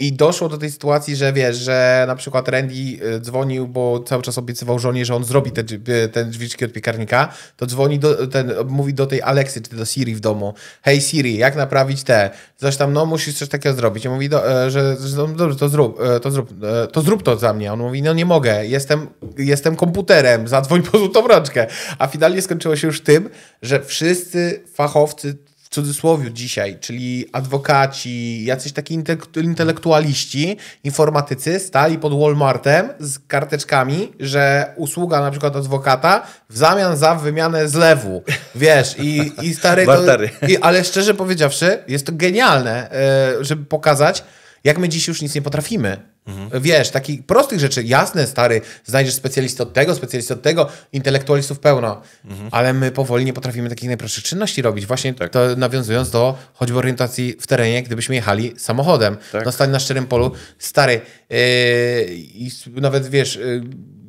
i doszło do tej sytuacji, że wiesz, że na przykład Randy y, dzwonił, bo cały czas obiecywał żonie, że on zrobi te, y, ten drzwiczki od piekarnika, to dzwoni, do, ten, mówi do tej Alexy, czy do Siri w domu, hej Siri, jak naprawić te? Coś tam, no musisz coś takiego zrobić. I mówi, do, no, e, że, że no, dobrze, to zrób, e, to zrób, e, to zrób to za mnie. On mówi, no nie mogę, jestem, jestem komputerem, zadzwoń po złotą rączkę. A finalnie skończyło się już tym, że wszyscy fachowcy w cudzysłowie dzisiaj, czyli adwokaci, jacyś taki intelektualiści, informatycy stali pod Walmartem z karteczkami, że usługa na przykład adwokata w zamian za wymianę zlewu. Wiesz, i, i stary... To, i, ale szczerze powiedziawszy, jest to genialne, e, żeby pokazać, jak my dziś już nic nie potrafimy Mhm. Wiesz, takich prostych rzeczy, jasne, stary, znajdziesz specjalistę od tego, specjalistę od tego, intelektualistów pełno, mhm. ale my powoli nie potrafimy takich najprostszych czynności robić. Właśnie tak. to nawiązując do choćby orientacji w terenie, gdybyśmy jechali samochodem, tak. no stań na szczerym polu, stary, yy, nawet wiesz, yy,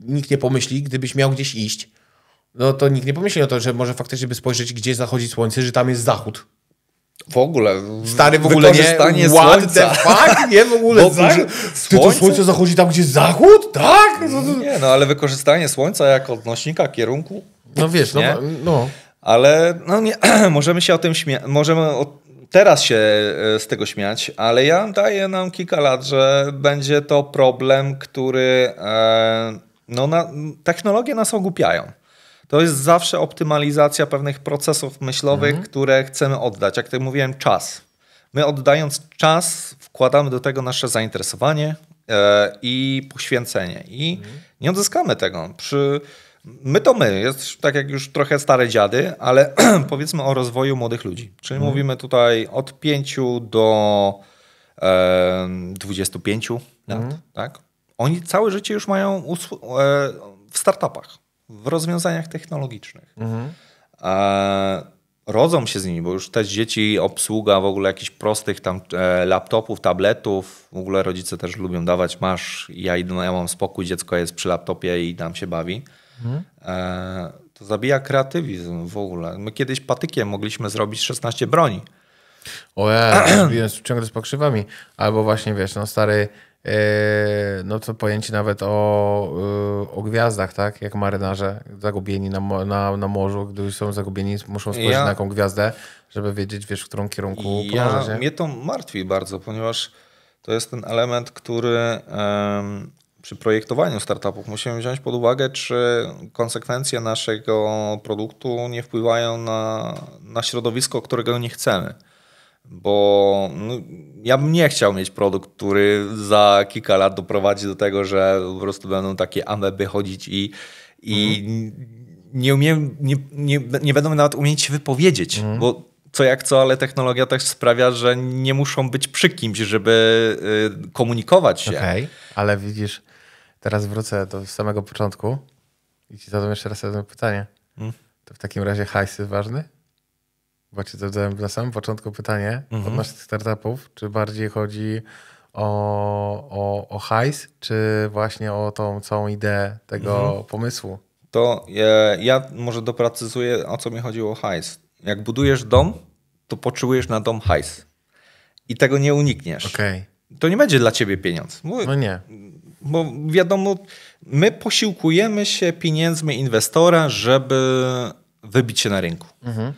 nikt nie pomyśli, gdybyś miał gdzieś iść, no to nikt nie pomyśli o to, że może faktycznie by spojrzeć, gdzie zachodzi słońce, że tam jest zachód. W ogóle. Stary w ogóle nie. Stanie słońca. fuck? Nie w ogóle. Bo, zach- ty to słońce zachodzi tam, gdzie zachód? Tak? Nie, no ale wykorzystanie słońca jako odnośnika kierunku. No wiesz, no, nie? no. no. Ale no nie, możemy się o tym śmiać. Możemy o, teraz się e, z tego śmiać, ale ja daję nam kilka lat, że będzie to problem, który. E, no, na, technologie nas ogłupiają to jest zawsze optymalizacja pewnych procesów myślowych, mhm. które chcemy oddać. Jak tak mówiłem, czas. My oddając czas, wkładamy do tego nasze zainteresowanie e, i poświęcenie. I mhm. nie odzyskamy tego. Przy, my to my, jest tak jak już trochę stare dziady, ale powiedzmy o rozwoju młodych ludzi. Czyli mhm. mówimy tutaj od 5 do e, 25 lat, mhm. tak? Oni całe życie już mają e, w startupach w rozwiązaniach technologicznych. Mhm. E rodzą się z nimi, bo już też dzieci, obsługa w ogóle jakichś prostych tam e, laptopów, tabletów. W ogóle rodzice też lubią dawać, masz, ja idę, no ja mam spokój, dziecko jest przy laptopie i tam się bawi. Mhm. E, to zabija kreatywizm w ogóle. My kiedyś patykiem mogliśmy zrobić 16 broni. Ojej, ciągle z pokrzywami. Albo właśnie, wiesz, no stary Yy, no to pojęcie nawet o, yy, o gwiazdach, tak? Jak marynarze zagubieni na, na, na morzu, gdy są zagubieni, muszą spojrzeć ja, na jaką gwiazdę, żeby wiedzieć, wiesz, w którą kierunku ja, podążać. Mnie to martwi bardzo, ponieważ to jest ten element, który um, przy projektowaniu startupów musimy wziąć pod uwagę, czy konsekwencje naszego produktu nie wpływają na, na środowisko, którego nie chcemy bo no, ja bym nie chciał mieć produkt, który za kilka lat doprowadzi do tego, że po prostu będą takie ameby chodzić i, i mhm. nie, umiem, nie, nie, nie będą nawet umieć się wypowiedzieć, mhm. bo co jak co, ale technologia też sprawia, że nie muszą być przy kimś, żeby y, komunikować się. Okej, okay, ale widzisz, teraz wrócę do samego początku i ci zadam jeszcze raz jedno pytanie. Mm. To w takim razie hajs jest ważny? Właśnie to zadałem na samym początku pytanie mhm. odnośnie tych startupów, czy bardziej chodzi o, o, o hajs, czy właśnie o tą całą ideę tego mhm. pomysłu? To ja, ja może doprecyzuję, o co mi chodziło o hajs. Jak budujesz dom, to potrzebujesz na dom hajs. I tego nie unikniesz. Okay. To nie będzie dla ciebie pieniądz. Bo, no nie. Bo wiadomo, my posiłkujemy się pieniędzmi inwestora, żeby wybić się na rynku. Mhm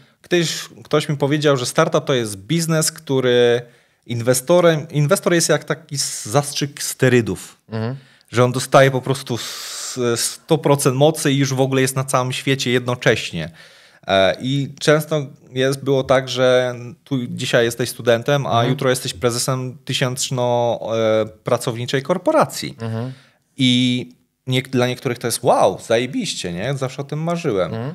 ktoś mi powiedział, że startup to jest biznes, który inwestorem, inwestor jest jak taki zastrzyk sterydów, mhm. że on dostaje po prostu 100% mocy i już w ogóle jest na całym świecie jednocześnie. E, I często jest, było tak, że tu dzisiaj jesteś studentem, a mhm. jutro jesteś prezesem tysięczno-pracowniczej e, korporacji. Mhm. I nie, dla niektórych to jest wow, zajebiście, nie? Zawsze o tym marzyłem. Mhm.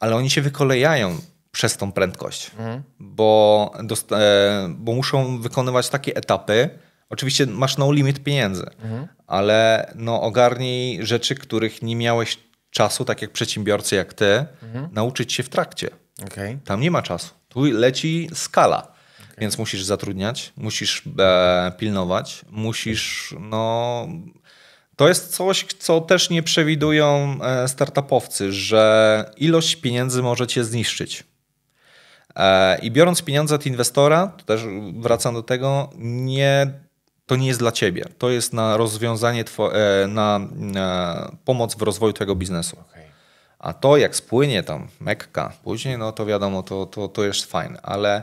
Ale oni się wykolejają przez tą prędkość, mhm. bo, e, bo muszą wykonywać takie etapy. Oczywiście masz no limit pieniędzy, mhm. ale no ogarnij rzeczy, których nie miałeś czasu, tak jak przedsiębiorcy jak ty, mhm. nauczyć się w trakcie. Okay. Tam nie ma czasu. Tu leci skala. Okay. Więc musisz zatrudniać, musisz e, pilnować, musisz no to jest coś, co też nie przewidują e, startupowcy, że ilość pieniędzy może cię zniszczyć. E, I biorąc pieniądze od inwestora, to też wracam do tego, nie, to nie jest dla ciebie. To jest na rozwiązanie, e, na, na e, pomoc w rozwoju twojego biznesu. Okay. A to jak spłynie tam Mekka później, no to wiadomo, to, to, to jest fajne, ale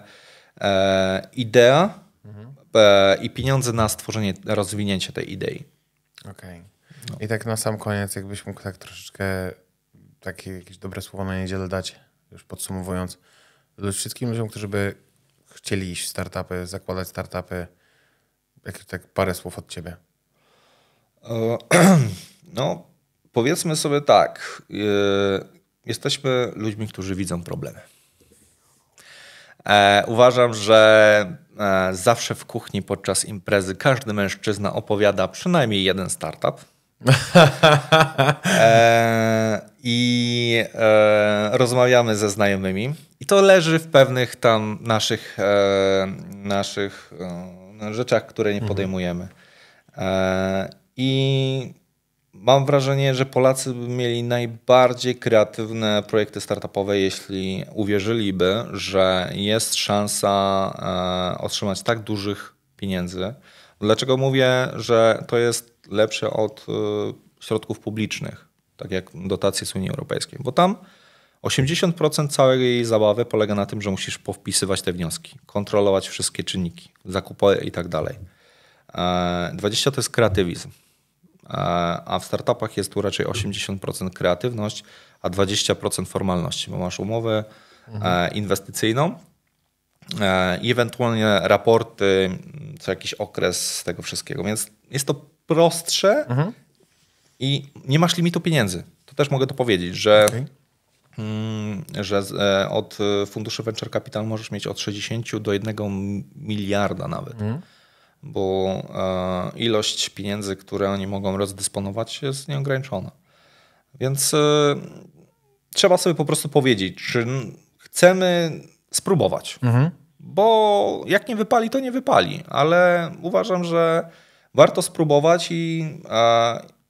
e, idea mhm. e, i pieniądze na stworzenie, rozwinięcie tej idei. Okej. Okay. No. I tak na sam koniec, jakbyś mógł tak troszeczkę takie jakieś dobre słowa na niedzielę dać, już podsumowując wszystkim ludziom, którzy by chcieli iść w startupy, zakładać startupy, jak, tak parę słów od ciebie. E, no, powiedzmy sobie tak. E, jesteśmy ludźmi, którzy widzą problemy. E, uważam, że zawsze w kuchni podczas imprezy każdy mężczyzna opowiada przynajmniej jeden startup. I rozmawiamy ze znajomymi to leży w pewnych tam naszych, e, naszych e, no, rzeczach, które nie mhm. podejmujemy. E, I mam wrażenie, że Polacy by mieli najbardziej kreatywne projekty startupowe, jeśli uwierzyliby, że jest szansa e, otrzymać tak dużych pieniędzy. Dlaczego mówię, że to jest lepsze od e, środków publicznych, tak jak dotacje z Unii Europejskiej? Bo tam 80% całej zabawy polega na tym, że musisz powpisywać te wnioski, kontrolować wszystkie czynniki, zakupy i tak dalej. 20 e, to jest kreatywizm, e, a w startupach jest tu raczej 80% kreatywność, a 20% formalności, bo masz umowę e, mhm. inwestycyjną i ewentualnie raporty co jakiś okres tego wszystkiego. Więc jest to prostsze mhm. i nie masz limitu pieniędzy. To też mogę to powiedzieć, że. Okay Mm, że e, od e, funduszy venture capital możesz mieć od 60 do 1 miliarda nawet. Mm. Bo e, ilość pieniędzy, które oni mogą rozdysponować, jest nieograniczona. Więc trzeba sobie po prostu powiedzieć, czy chcemy spróbować. Mm. Bo jak nie wypali, to nie wypali. Ale uważam, że warto spróbować i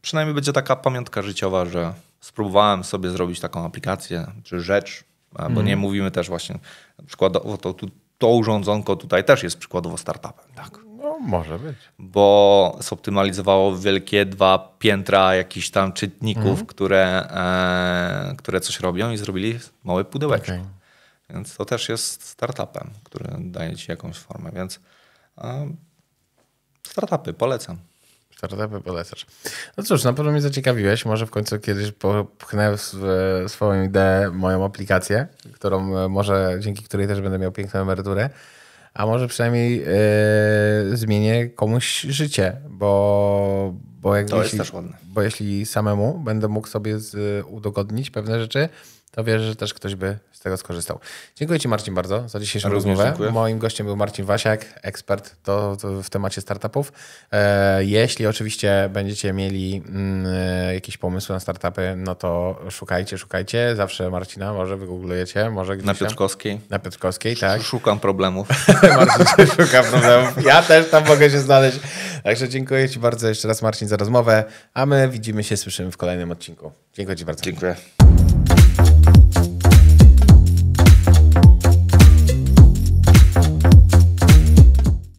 przynajmniej będzie taka pamiątka życiowa, że spróbowałem sobie zrobić taką aplikację czy rzecz, bo mm. nie mówimy też właśnie przykładowo to, to urządzonko tutaj też jest przykładowo startupem, tak? No, może być. Bo zoptymalizowało wielkie dwa piętra jakichś tam czytników, mm. które, e, które coś robią i zrobili małe pudełeczko. Okay. Więc to też jest startupem, który daje ci jakąś formę, więc e, startupy polecam. Startupy polecasz. No cóż, na pewno mnie zaciekawiłeś. Może w końcu kiedyś popchnę swoją ideę, moją aplikację, którą e, może, dzięki której też będę miał piękną emeryturę. A może przynajmniej yy, zmienię komuś życie, bo, bo, jak to jeśli, bo jeśli samemu będę mógł sobie z, e, udogodnić pewne rzeczy, to wierzę, że też ktoś by z tego skorzystał. Dziękuję Ci Marcin bardzo za dzisiejszą Również rozmowę. Dziękuję. Moim gościem był Marcin Wasiak, ekspert to, to w temacie startupów. E, jeśli oczywiście będziecie mieli mm, jakieś pomysły na startupy, no to szukajcie, szukajcie. Zawsze Marcina może wygooglujecie, może gdzieś Na Piotrkowskiej. Na Piotrkowskiej, tak. Szukam problemów. Marcin szuka problemów. Ja też tam mogę się znaleźć. Także dziękuję Ci bardzo jeszcze raz Marcin za rozmowę, a my widzimy się, słyszymy w kolejnym odcinku. Dziękuję Ci bardzo. Dziękuję.